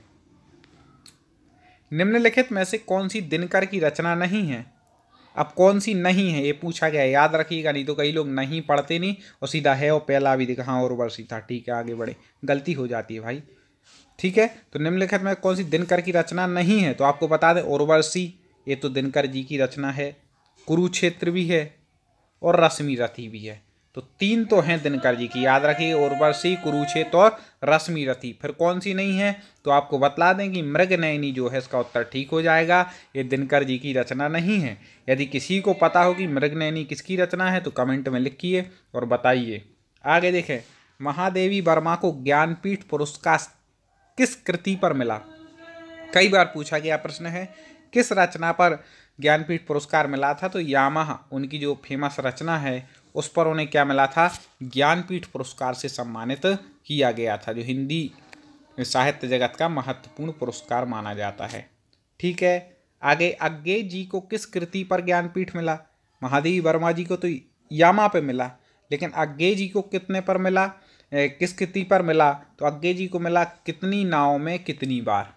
निम्नलिखित में से कौन सी दिनकर की रचना नहीं है अब कौन सी नहीं है ये पूछा गया याद रखिएगा नहीं तो कई लोग नहीं पढ़ते नहीं और सीधा है और पहला भी दिखा हाँ, और वर्षी सीधा ठीक है आगे बढ़े गलती हो जाती है भाई ठीक है तो निम्नलिखित में कौन सी दिनकर की रचना नहीं है तो आपको बता दें उर्वशी ये तो दिनकर जी की रचना है कुरुक्षेत्र भी है और रश्मि रथी भी है तो तीन तो हैं दिनकर जी की याद रखिए उर्वशी कुरुक्षेत्र और रश्मि रथी फिर कौन सी नहीं है तो आपको बतला दें कि मृग नयनी जो है इसका उत्तर ठीक हो जाएगा ये दिनकर जी की रचना नहीं है यदि किसी को पता हो कि मृग नयनी किसकी रचना है तो कमेंट में लिखिए और बताइए आगे देखें महादेवी वर्मा को ज्ञानपीठ पुरस्कार किस कृति पर मिला कई बार पूछा गया प्रश्न है किस रचना पर ज्ञानपीठ पुरस्कार मिला था तो यामाहा उनकी जो फेमस रचना है उस पर उन्हें क्या मिला था ज्ञानपीठ पुरस्कार से सम्मानित किया गया था जो हिंदी साहित्य जगत का महत्वपूर्ण पुरस्कार माना जाता है ठीक है आगे अज्ञे जी को किस कृति पर ज्ञानपीठ मिला महादेवी वर्मा जी को तो यामा पे मिला लेकिन अज्ञे जी को कितने पर मिला किस किति पर मिला तो अग्गे जी को मिला कितनी नाव में कितनी बार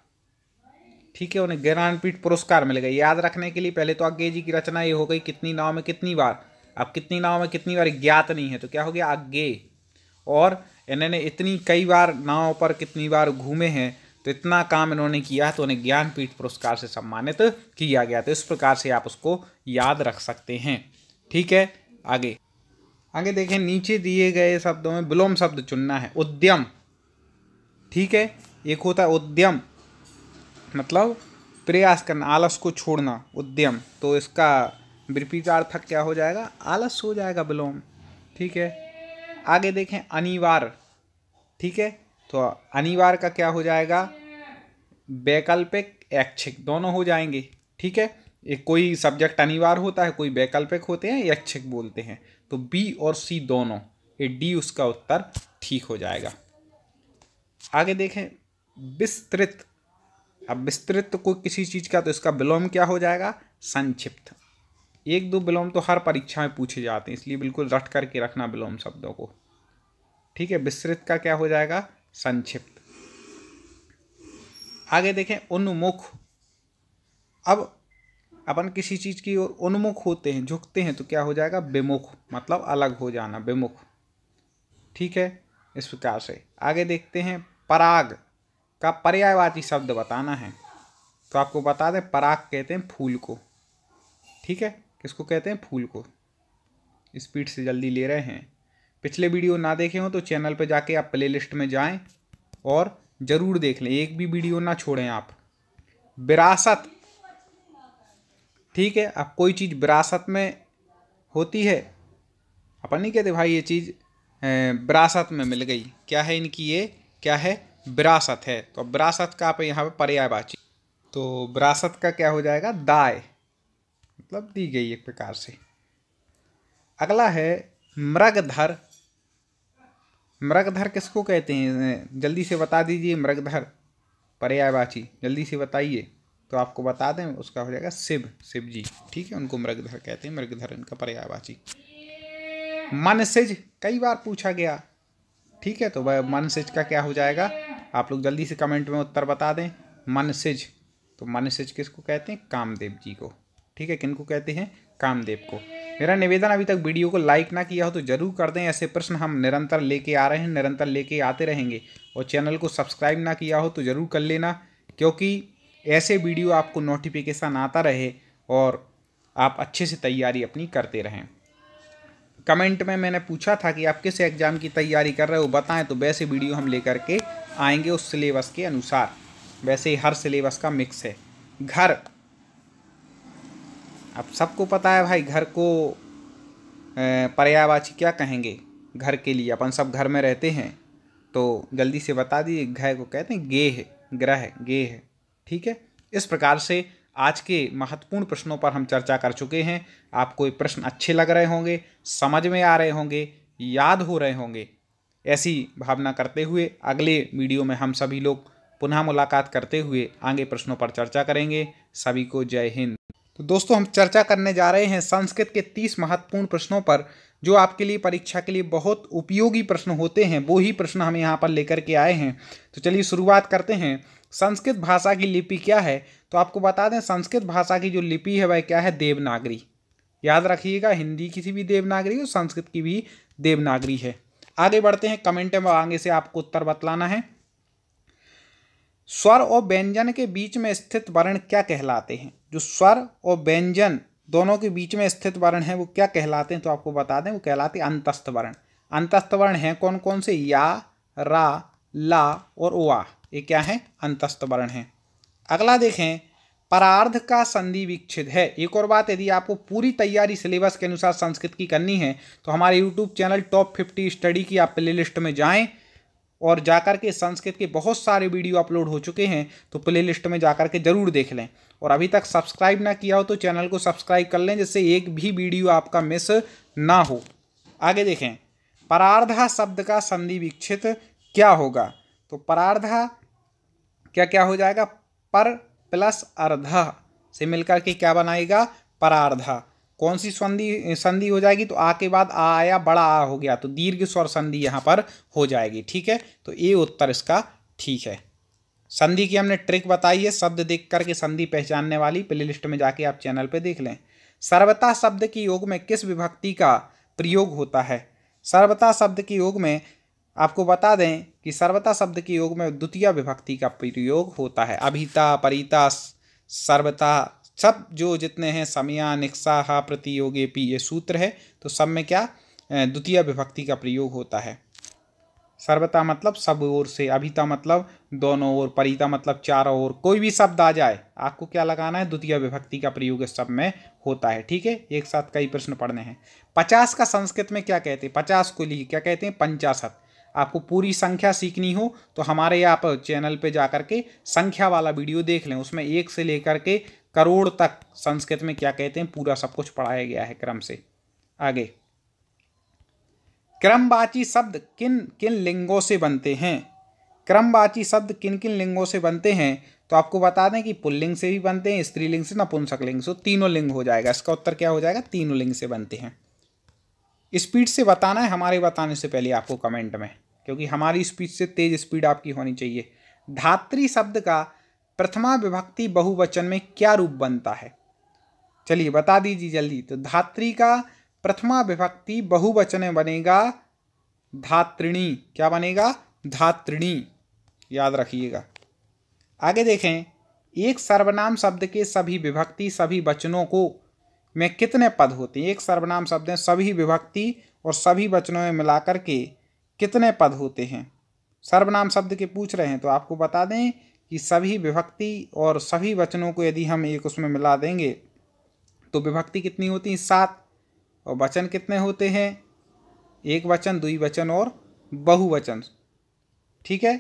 ठीक है उन्हें ज्ञानपीठ पुरस्कार मिल गए याद रखने के लिए पहले तो अज्ञे जी की रचना ये हो गई कितनी नाव में कितनी बार अब कितनी नाव में कितनी बार ज्ञात नहीं है तो क्या हो गया अज्ञे और इन्होंने इतनी कई बार नाव पर कितनी बार घूमे हैं तो इतना काम इन्होंने किया तो उन्हें ज्ञानपीठ पुरस्कार से सम्मानित किया गया तो इस प्रकार से आप उसको याद रख सकते हैं ठीक है आगे आगे देखें नीचे दिए गए शब्दों में विलोम शब्द चुनना है उद्यम ठीक है एक होता है उद्यम मतलब प्रयास करना आलस को छोड़ना उद्यम तो इसका विपीतार्थक क्या हो जाएगा आलस हो जाएगा विलोम ठीक है आगे देखें अनिवार्य ठीक है तो अनिवार्य का क्या हो जाएगा वैकल्पिक ऐच्छिक दोनों हो जाएंगे ठीक है एक कोई सब्जेक्ट अनिवार्य होता है कोई वैकल्पिक होते हैं याक्षिक बोलते हैं तो बी और सी दोनों ये डी उसका उत्तर ठीक हो जाएगा आगे देखें विस्तृत अब विस्तृत तो कोई किसी चीज़ का तो इसका विलोम क्या हो जाएगा संक्षिप्त एक दो विलोम तो हर परीक्षा में पूछे जाते हैं इसलिए बिल्कुल रट करके रखना विलोम शब्दों को ठीक है विस्तृत का क्या हो जाएगा संक्षिप्त आगे देखें उन्मुख अब अपन किसी चीज़ की ओर उन्मुख होते हैं झुकते हैं तो क्या हो जाएगा विमुख मतलब अलग हो जाना विमुख ठीक है इस प्रकार से आगे देखते हैं पराग का पर्यायवाची शब्द बताना है तो आपको बता दें पराग कहते हैं फूल को ठीक है किसको कहते हैं फूल को स्पीड से जल्दी ले रहे हैं पिछले वीडियो ना देखे हो तो चैनल पर जाके आप प्लेलिस्ट में जाएं और ज़रूर देख लें एक भी वीडियो ना छोड़ें आप विरासत ठीक है अब कोई चीज़ विरासत में होती है अपन नहीं कहते भाई ये चीज़ विरासत में मिल गई क्या है इनकी ये क्या है विरासत है तो अब विरासत का आप यहाँ पर पर्यायवाची तो विरासत का क्या हो जाएगा दाय मतलब दी गई एक प्रकार से अगला है मृगधर मृगधर किसको कहते हैं जल्दी से बता दीजिए मृगधर पर्यायवाची जल्दी से बताइए तो आपको बता दें उसका हो जाएगा शिव शिव जी ठीक है उनको मृगधर कहते हैं मृगधर इनका पर्यायवाची मन सिज कई बार पूछा गया ठीक है तो वह मन सिज का क्या हो जाएगा आप लोग जल्दी से कमेंट में उत्तर बता दें मन सिज तो मन सिज किसको कहते हैं कामदेव जी को ठीक है किनको कहते हैं कामदेव को मेरा निवेदन अभी तक वीडियो को लाइक ना किया हो तो जरूर कर दें ऐसे प्रश्न हम निरंतर लेके आ रहे हैं निरंतर लेके आते रहेंगे और चैनल को सब्सक्राइब ना किया हो तो ज़रूर कर लेना क्योंकि ऐसे वीडियो आपको नोटिफिकेशन आता रहे और आप अच्छे से तैयारी अपनी करते रहें कमेंट में मैंने पूछा था कि आप किस एग्ज़ाम की तैयारी कर रहे हो बताएं तो वैसे वीडियो हम लेकर के आएंगे उस सिलेबस के अनुसार वैसे ही हर सिलेबस का मिक्स है घर अब सबको पता है भाई घर को पर्यावाची क्या कहेंगे घर के लिए अपन सब घर में रहते हैं तो जल्दी से बता दीजिए घर को कहते हैं गेह ग्रह गेह ठीक है इस प्रकार से आज के महत्वपूर्ण प्रश्नों पर हम चर्चा कर चुके हैं आपको ये प्रश्न अच्छे लग रहे होंगे समझ में आ रहे होंगे याद हो रहे होंगे ऐसी भावना करते हुए अगले वीडियो में हम सभी लोग पुनः मुलाकात करते हुए आगे प्रश्नों पर चर्चा करेंगे सभी को जय हिंद तो दोस्तों हम चर्चा करने जा रहे हैं संस्कृत के तीस महत्वपूर्ण प्रश्नों पर जो आपके लिए परीक्षा के लिए बहुत उपयोगी प्रश्न होते हैं वो ही प्रश्न हम यहाँ पर लेकर के आए हैं तो चलिए शुरुआत करते हैं संस्कृत भाषा की लिपि क्या है तो आपको बता दें संस्कृत भाषा की जो लिपि है वह क्या है देवनागरी याद रखिएगा हिंदी की भी देवनागरी और संस्कृत की भी देवनागरी है आगे बढ़ते हैं कमेंट में आगे से आपको उत्तर बतलाना है स्वर और व्यंजन के बीच में स्थित वर्ण क्या कहलाते हैं जो स्वर और व्यंजन दोनों के बीच में स्थित वर्ण है वो क्या कहलाते हैं तो आपको बता दें वो कहलाते हैं अंतस्थ वर्ण अंतस्थ वर्ण हैं कौन कौन से या रा ला और ओआ ये क्या है अंतस्थ वर्ण है अगला देखें परार्ध का संधि विच्छेद है एक और बात यदि आपको पूरी तैयारी सिलेबस के अनुसार संस्कृत की करनी है तो हमारे YouTube channel top fifty study की आप लिस्ट में जाएँ और जाकर के संस्कृत के बहुत सारे वीडियो अपलोड हो चुके हैं तो प्लेलिस्ट में जाकर के ज़रूर देख लें और अभी तक सब्सक्राइब ना किया हो तो चैनल को सब्सक्राइब कर लें जिससे एक भी वीडियो आपका मिस ना हो आगे देखें परार्धा शब्द का संधि विक्षित क्या होगा तो परार्धा क्या क्या हो जाएगा पर प्लस अर्ध से मिलकर के क्या बनाएगा परार्धा कौन सी संधि संधि हो जाएगी तो आ के बाद आ आया बड़ा आ हो गया तो दीर्घ स्वर संधि यहाँ पर हो जाएगी ठीक है तो ये उत्तर इसका ठीक है संधि की हमने ट्रिक बताई है शब्द देख करके संधि पहचानने वाली प्लेलिस्ट में जाके आप चैनल पे देख लें सर्वता शब्द के योग में किस विभक्ति का प्रयोग होता है सर्वता शब्द के योग में आपको बता दें कि सर्वता शब्द के योग में द्वितीय विभक्ति का प्रयोग होता है अभिता परिता सर्वता सब जो जितने हैं समया निक्सा प्रतियोगे पी ये सूत्र है तो सब में क्या द्वितीय विभक्ति का प्रयोग होता है सर्वता मतलब सब ओर से अभिता मतलब दोनों ओर परिता मतलब चारों ओर कोई भी शब्द आ जाए आपको क्या लगाना है द्वितीय विभक्ति का प्रयोग सब में होता है ठीक है एक साथ कई प्रश्न पढ़ने हैं पचास का संस्कृत में क्या कहते हैं पचास को लिए क्या कहते हैं पंचाशत आपको पूरी संख्या सीखनी हो तो हमारे आप चैनल पे जा के संख्या वाला वीडियो देख लें उसमें एक से लेकर के करोड़ तक संस्कृत में क्या कहते हैं पूरा सब कुछ पढ़ाया गया है क्रम से आगे क्रमवाची शब्द किन किन लिंगों से बनते हैं क्रमवाची शब्द किन किन लिंगों से बनते हैं तो आपको बता दें कि पुल्लिंग से भी बनते हैं स्त्रीलिंग से नपुंसक लिंग से तो तीनों लिंग हो जाएगा इसका उत्तर क्या हो जाएगा तीनों लिंग से बनते हैं स्पीड से बताना है हमारे बताने से पहले आपको कमेंट में क्योंकि हमारी स्पीड से तेज स्पीड आपकी होनी चाहिए धात्री शब्द का प्रथमा विभक्ति बहुवचन में क्या रूप बनता है चलिए बता दीजिए जल्दी तो धात्री का प्रथमा विभक्ति बहुवचन में बनेगा धात्रिणी क्या बनेगा धात्रिणी याद रखिएगा आगे देखें एक सर्वनाम शब्द के सभी विभक्ति सभी वचनों को में कितने पद होते हैं एक सर्वनाम शब्द हैं सभी विभक्ति और सभी वचनों में मिलाकर के कितने पद होते हैं सर्वनाम शब्द के पूछ रहे हैं तो आपको बता दें कि सभी विभक्ति और सभी वचनों को यदि हम एक उसमें मिला देंगे तो विभक्ति कितनी होती है सात और वचन कितने होते हैं एक वचन दुई वचन और बहुवचन ठीक है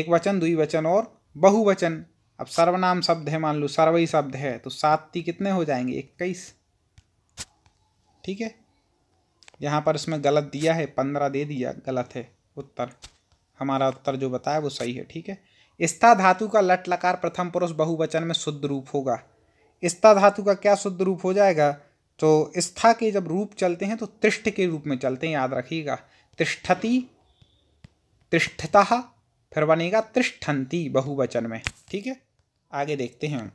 एक वचन दुई वचन और बहुवचन अब सर्वनाम शब्द है मान लो सर्वई शब्द है तो सात ती कितने हो जाएंगे इक्कीस ठीक है यहाँ पर इसमें गलत दिया है पंद्रह दे दिया गलत है उत्तर हमारा उत्तर जो बताया वो सही है ठीक है स्था धातु का लट लकार प्रथम पुरुष बहुवचन में शुद्ध रूप होगा इस्ता धातु का क्या शुद्ध रूप हो जाएगा तो स्था के जब रूप चलते हैं तो तिष्ठ के रूप में चलते हैं याद रखिएगा तिष्ठती तिष्ठता फिर बनेगा तिष्ठंती बहुवचन में ठीक है आगे देखते हैं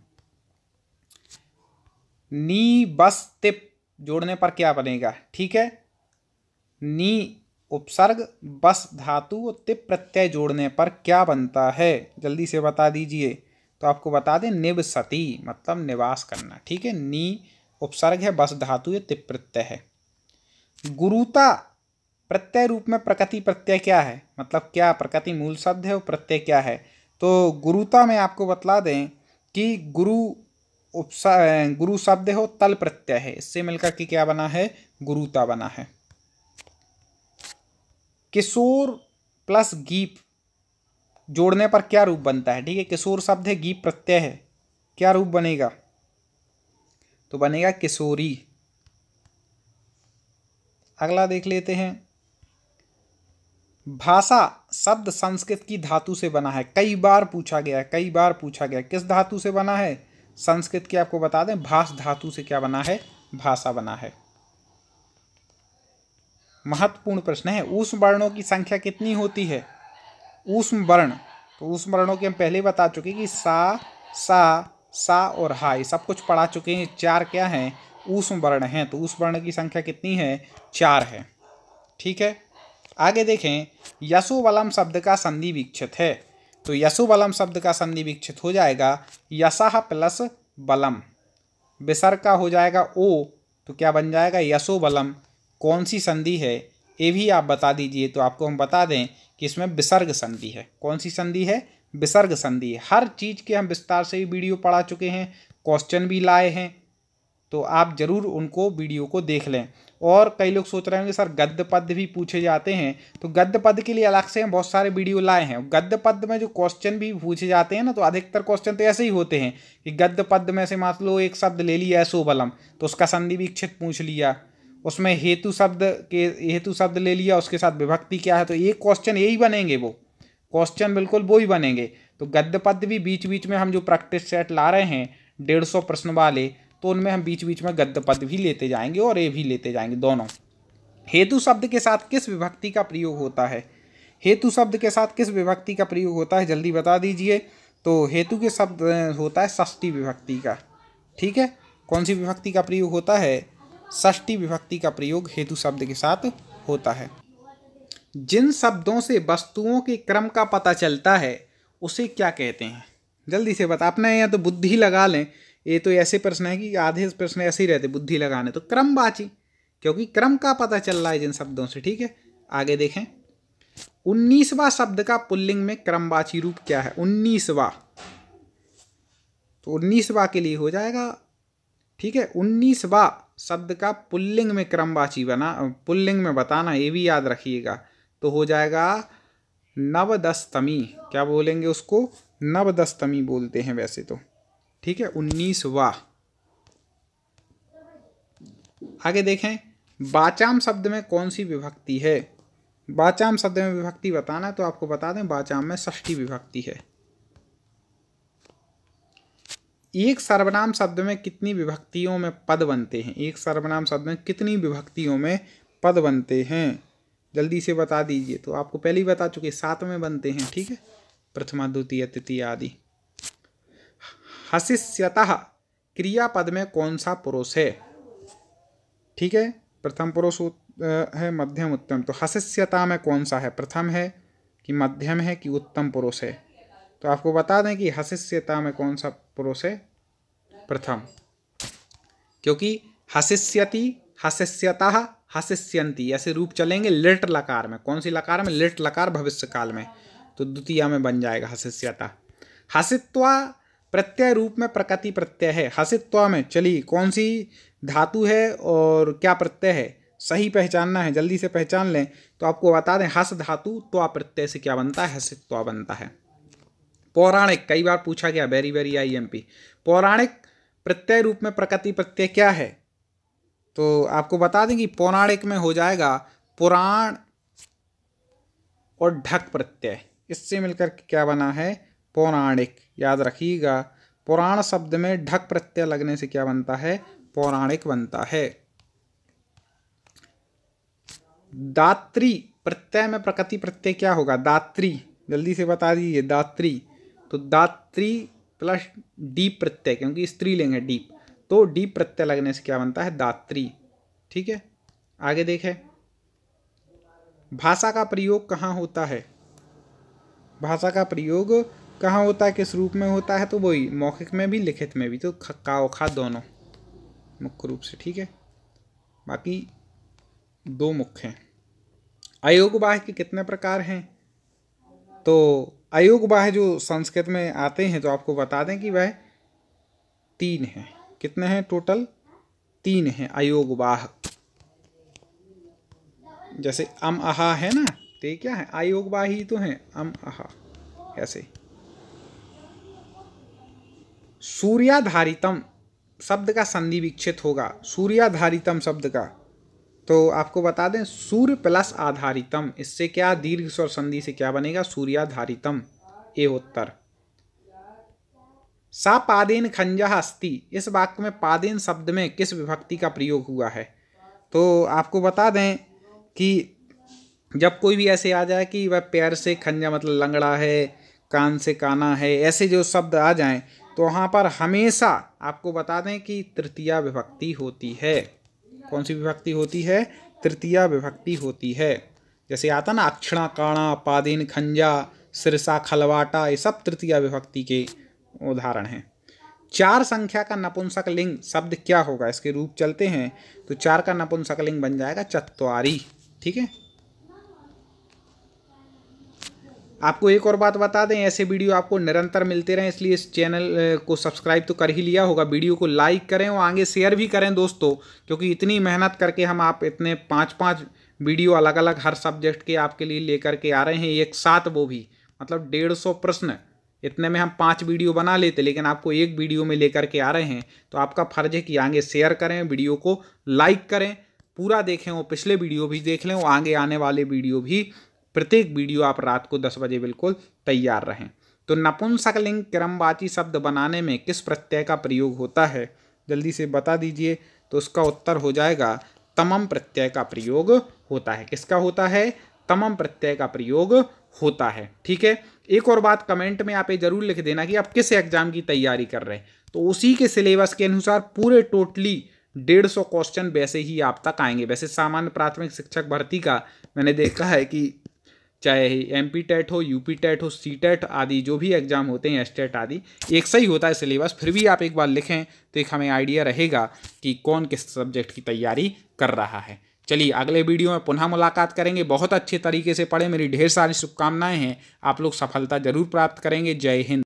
नी बस तिप जोड़ने पर क्या बनेगा ठीक है नी उपसर्ग बस धातु व तिप प्रत्यय जोड़ने पर क्या बनता है जल्दी से बता दीजिए तो आपको बता दें निब सती मतलब निवास करना ठीक है नी उपसर्ग है बस धातु या तिप प्रत्यय है गुरुता प्रत्यय रूप में प्रकृति प्रत्यय क्या है मतलब क्या प्रकृति मूल शब्द है और प्रत्यय क्या है तो गुरुता में आपको बतला दें कि गुरु उपसा गुरु शब्द हो तल प्रत्यय है इससे मिलकर कि क्या बना है गुरुता बना है किशोर प्लस गीप जोड़ने पर क्या रूप बनता है ठीक है किशोर शब्द है गीप प्रत्यय है क्या रूप बनेगा तो बनेगा किशोरी अगला देख लेते हैं भाषा शब्द संस्कृत की धातु से बना है कई बार पूछा गया है कई बार पूछा गया किस धातु से बना है संस्कृत की आपको बता दें भाष धातु से क्या बना है भाषा बना है महत्वपूर्ण प्रश्न है ऊष्म वर्णों की संख्या कितनी होती है ऊष्म वर्ण तो ऊष्म वर्णों की हम पहले बता चुके कि सा सा सा और हा ये सब कुछ पढ़ा चुके हैं चार क्या हैं ऊष्म वर्ण हैं तो ऊष्म वर्ण की संख्या कितनी है चार है ठीक है आगे देखें यशोवलम शब्द का संधि विक्षित है तो यशोवलम शब्द का संधि विक्षित हो जाएगा यशाह प्लस बलम विसर्ग का हो जाएगा ओ तो क्या बन जाएगा यसुबलम कौन सी संधि है ये भी आप बता दीजिए तो आपको हम बता दें कि इसमें विसर्ग संधि है कौन सी संधि है विसर्ग संधि है हर चीज़ के हम विस्तार से ही वीडियो पढ़ा चुके हैं क्वेश्चन भी लाए हैं तो आप ज़रूर उनको वीडियो को देख लें और कई लोग सोच रहे होंगे सर गद्य पद भी पूछे जाते हैं तो गद्य पद के लिए अलग से हम बहुत सारे वीडियो लाए हैं गद्य पद में जो क्वेश्चन भी पूछे जाते हैं ना तो अधिकतर क्वेश्चन तो ऐसे ही होते हैं कि गद्य पद में से मान लो एक शब्द ले लिया है सोबलम तो उसका संधि इच्छित पूछ लिया उसमें हेतु शब्द के हेतु शब्द ले लिया उसके साथ विभक्ति क्या है तो ये क्वेश्चन यही बनेंगे वो क्वेश्चन बिल्कुल वो ही बनेंगे तो गद्य पद भी बीच बीच में हम जो प्रैक्टिस सेट ला रहे हैं डेढ़ सौ प्रश्न वाले तो उनमें हम बीच बीच में गद्य पद भी लेते जाएंगे और ये भी लेते जाएंगे दोनों हेतु शब्द के साथ किस विभक्ति का प्रयोग होता है हेतु शब्द के साथ किस विभक्ति का प्रयोग होता है जल्दी बता दीजिए तो हेतु के शब्द होता है षष्टी विभक्ति का ठीक है कौन सी विभक्ति का प्रयोग होता है षष्टी विभक्ति का प्रयोग हेतु शब्द के साथ होता है जिन शब्दों से वस्तुओं के क्रम का पता चलता है उसे क्या कहते हैं जल्दी से बता अपने या तो बुद्धि लगा लें ये तो ऐसे प्रश्न है कि आधे प्रश्न ऐसे ही रहते बुद्धि लगाने तो क्रम बाची क्योंकि क्रम का पता चल रहा है जिन शब्दों से ठीक है आगे देखें उन्नीसवा शब्द का पुल्लिंग में क्रमवाची रूप क्या है उन्नीसवा तो उन्नीसवा के लिए हो जाएगा ठीक है उन्नीसवा शब्द का पुल्लिंग में क्रमवाची बना पुल्लिंग में बताना ये भी याद रखिएगा तो हो जाएगा नवदस्तमी क्या बोलेंगे उसको नवदस्तमी बोलते हैं वैसे तो ठीक है उन्नीसवा आगे देखें बाचाम शब्द में कौन सी विभक्ति है बाचाम शब्द में विभक्ति बताना है तो आपको बता दें बाचाम में षष्ठी विभक्ति है एक सर्वनाम शब्द में कितनी विभक्तियों में पद बनते हैं एक सर्वनाम शब्द में कितनी विभक्तियों में पद बनते हैं जल्दी से बता दीजिए तो आपको पहले ही बता चुके सात में बनते हैं ठीक है प्रथमा द्वितीय तृतीय आदि हसिष्यतः क्रिया पद में कौन सा पुरुष है ठीक है प्रथम पुरुष है मध्यम उत्तम तो हसीष्यता में कौन सा है प्रथम है कि मध्यम है कि उत्तम पुरुष है तो आपको बता दें कि हसिष्यता में कौन सा पुरुष है प्रथम क्योंकि हसिष्यति हसिष्यता हसिष्यंती ऐसे रूप चलेंगे लिट लकार में कौन सी लकार में लिट लकार भविष्य काल में तो द्वितीय में बन जाएगा हसिष्यता हसित्वा प्रत्यय रूप में प्रकृति प्रत्यय है हसित्वा में चलिए कौन सी धातु है और क्या प्रत्यय है सही पहचानना है जल्दी से पहचान लें तो आपको बता दें हस धातु त्वा प्रत्यय से क्या बनता है हसित्वा बनता है पौराणिक कई बार पूछा गया very very I M P पौराणिक प्रत्यय रूप में प्रकृति प्रत्यय क्या है तो आपको बता दें कि पौराणिक में हो जाएगा पुराण और ढक प्रत्यय इससे मिलकर क्या बना है पौराणिक याद रखिएगा पुराण शब्द में ढक प्रत्यय लगने से क्या बनता है पौराणिक बनता है दात्री प्रत्यय में प्रकृति प्रत्यय क्या होगा दात्री जल्दी से बता दीजिए दात्री तो दात्री प्लस डी प्रत्यय क्योंकि स्त्रीलिंग है डीप तो डी प्रत्यय लगने से क्या बनता है दात्री ठीक है आगे देखें भाषा का प्रयोग कहाँ होता है भाषा का प्रयोग कहाँ होता है किस रूप में होता है तो वही मौखिक में भी लिखित में भी तो खक्का ओखा दोनों मुख्य रूप से ठीक है बाकी दो मुख्य हैं अयोग्य के कितने प्रकार हैं तो अयोग बाह जो संस्कृत में आते हैं तो आपको बता दें कि वह तीन हैं कितने हैं टोटल तीन हैं अयोग बाह जैसे अम आहा है ना तो क्या है बाह बाही तो है अम आहा ऐसे सूर्याधारितम शब्द का संधि विक्षित होगा सूर्याधारितम शब्द का तो आपको बता दें सूर्य प्लस आधारितम इससे क्या दीर्घ स्वर संधि से क्या बनेगा सूर्याधारितम ए उत्तर सा पादेन खंजा अस्ति इस वाक्य में पादेन शब्द में किस विभक्ति का प्रयोग हुआ है तो आपको बता दें कि जब कोई भी ऐसे आ जाए कि वह पैर से खंजा मतलब लंगड़ा है कान से काना है ऐसे जो शब्द आ जाएं तो वहाँ पर हमेशा आपको बता दें कि तृतीया विभक्ति होती है कौन सी विभक्ति होती है तृतीया विभक्ति होती है जैसे आता ना अक्षणा काणा पादीन खंजा सिरसा खलवाटा ये सब तृतीया विभक्ति के उदाहरण हैं चार संख्या का नपुंसक लिंग शब्द क्या होगा इसके रूप चलते हैं तो चार का नपुंसक लिंग बन जाएगा चत्वारी ठीक है आपको एक और बात बता दें ऐसे वीडियो आपको निरंतर मिलते रहें इसलिए इस चैनल को सब्सक्राइब तो कर ही लिया होगा वीडियो को लाइक करें और आगे शेयर भी करें दोस्तों क्योंकि इतनी मेहनत करके हम आप इतने पाँच पाँच वीडियो अलग अलग हर सब्जेक्ट के आपके लिए लेकर के आ रहे हैं एक साथ वो भी मतलब डेढ़ सौ प्रश्न इतने में हम पांच वीडियो बना लेते लेकिन आपको एक वीडियो में लेकर के आ रहे हैं तो आपका फर्ज है कि आगे शेयर करें वीडियो को लाइक करें पूरा देखें वो पिछले वीडियो भी देख लें और आगे आने वाले वीडियो भी प्रत्येक वीडियो आप रात को दस बजे बिल्कुल तैयार रहें तो नपुंसकलिंग क्रमवाची शब्द बनाने में किस प्रत्यय का प्रयोग होता है जल्दी से बता दीजिए तो उसका उत्तर हो जाएगा तमम प्रत्यय का प्रयोग होता है किसका होता है तमम प्रत्यय का प्रयोग होता है ठीक है एक और बात कमेंट में आप ये जरूर लिख देना कि आप किस एग्जाम की तैयारी कर रहे हैं तो उसी के सिलेबस के अनुसार पूरे टोटली डेढ़ सौ क्वेश्चन वैसे ही आप तक आएंगे वैसे सामान्य प्राथमिक शिक्षक भर्ती का मैंने देखा है कि चाहे एम पी टेट हो यू पी टेट हो सी टेट आदि जो भी एग्ज़ाम होते हैं एस टेट आदि एक सही होता है सिलेबस फिर भी आप एक बार लिखें तो एक हमें आइडिया रहेगा कि कौन किस सब्जेक्ट की तैयारी कर रहा है चलिए अगले वीडियो में पुनः मुलाकात करेंगे बहुत अच्छे तरीके से पढ़ें मेरी ढेर सारी शुभकामनाएं हैं आप लोग सफलता जरूर प्राप्त करेंगे जय हिंद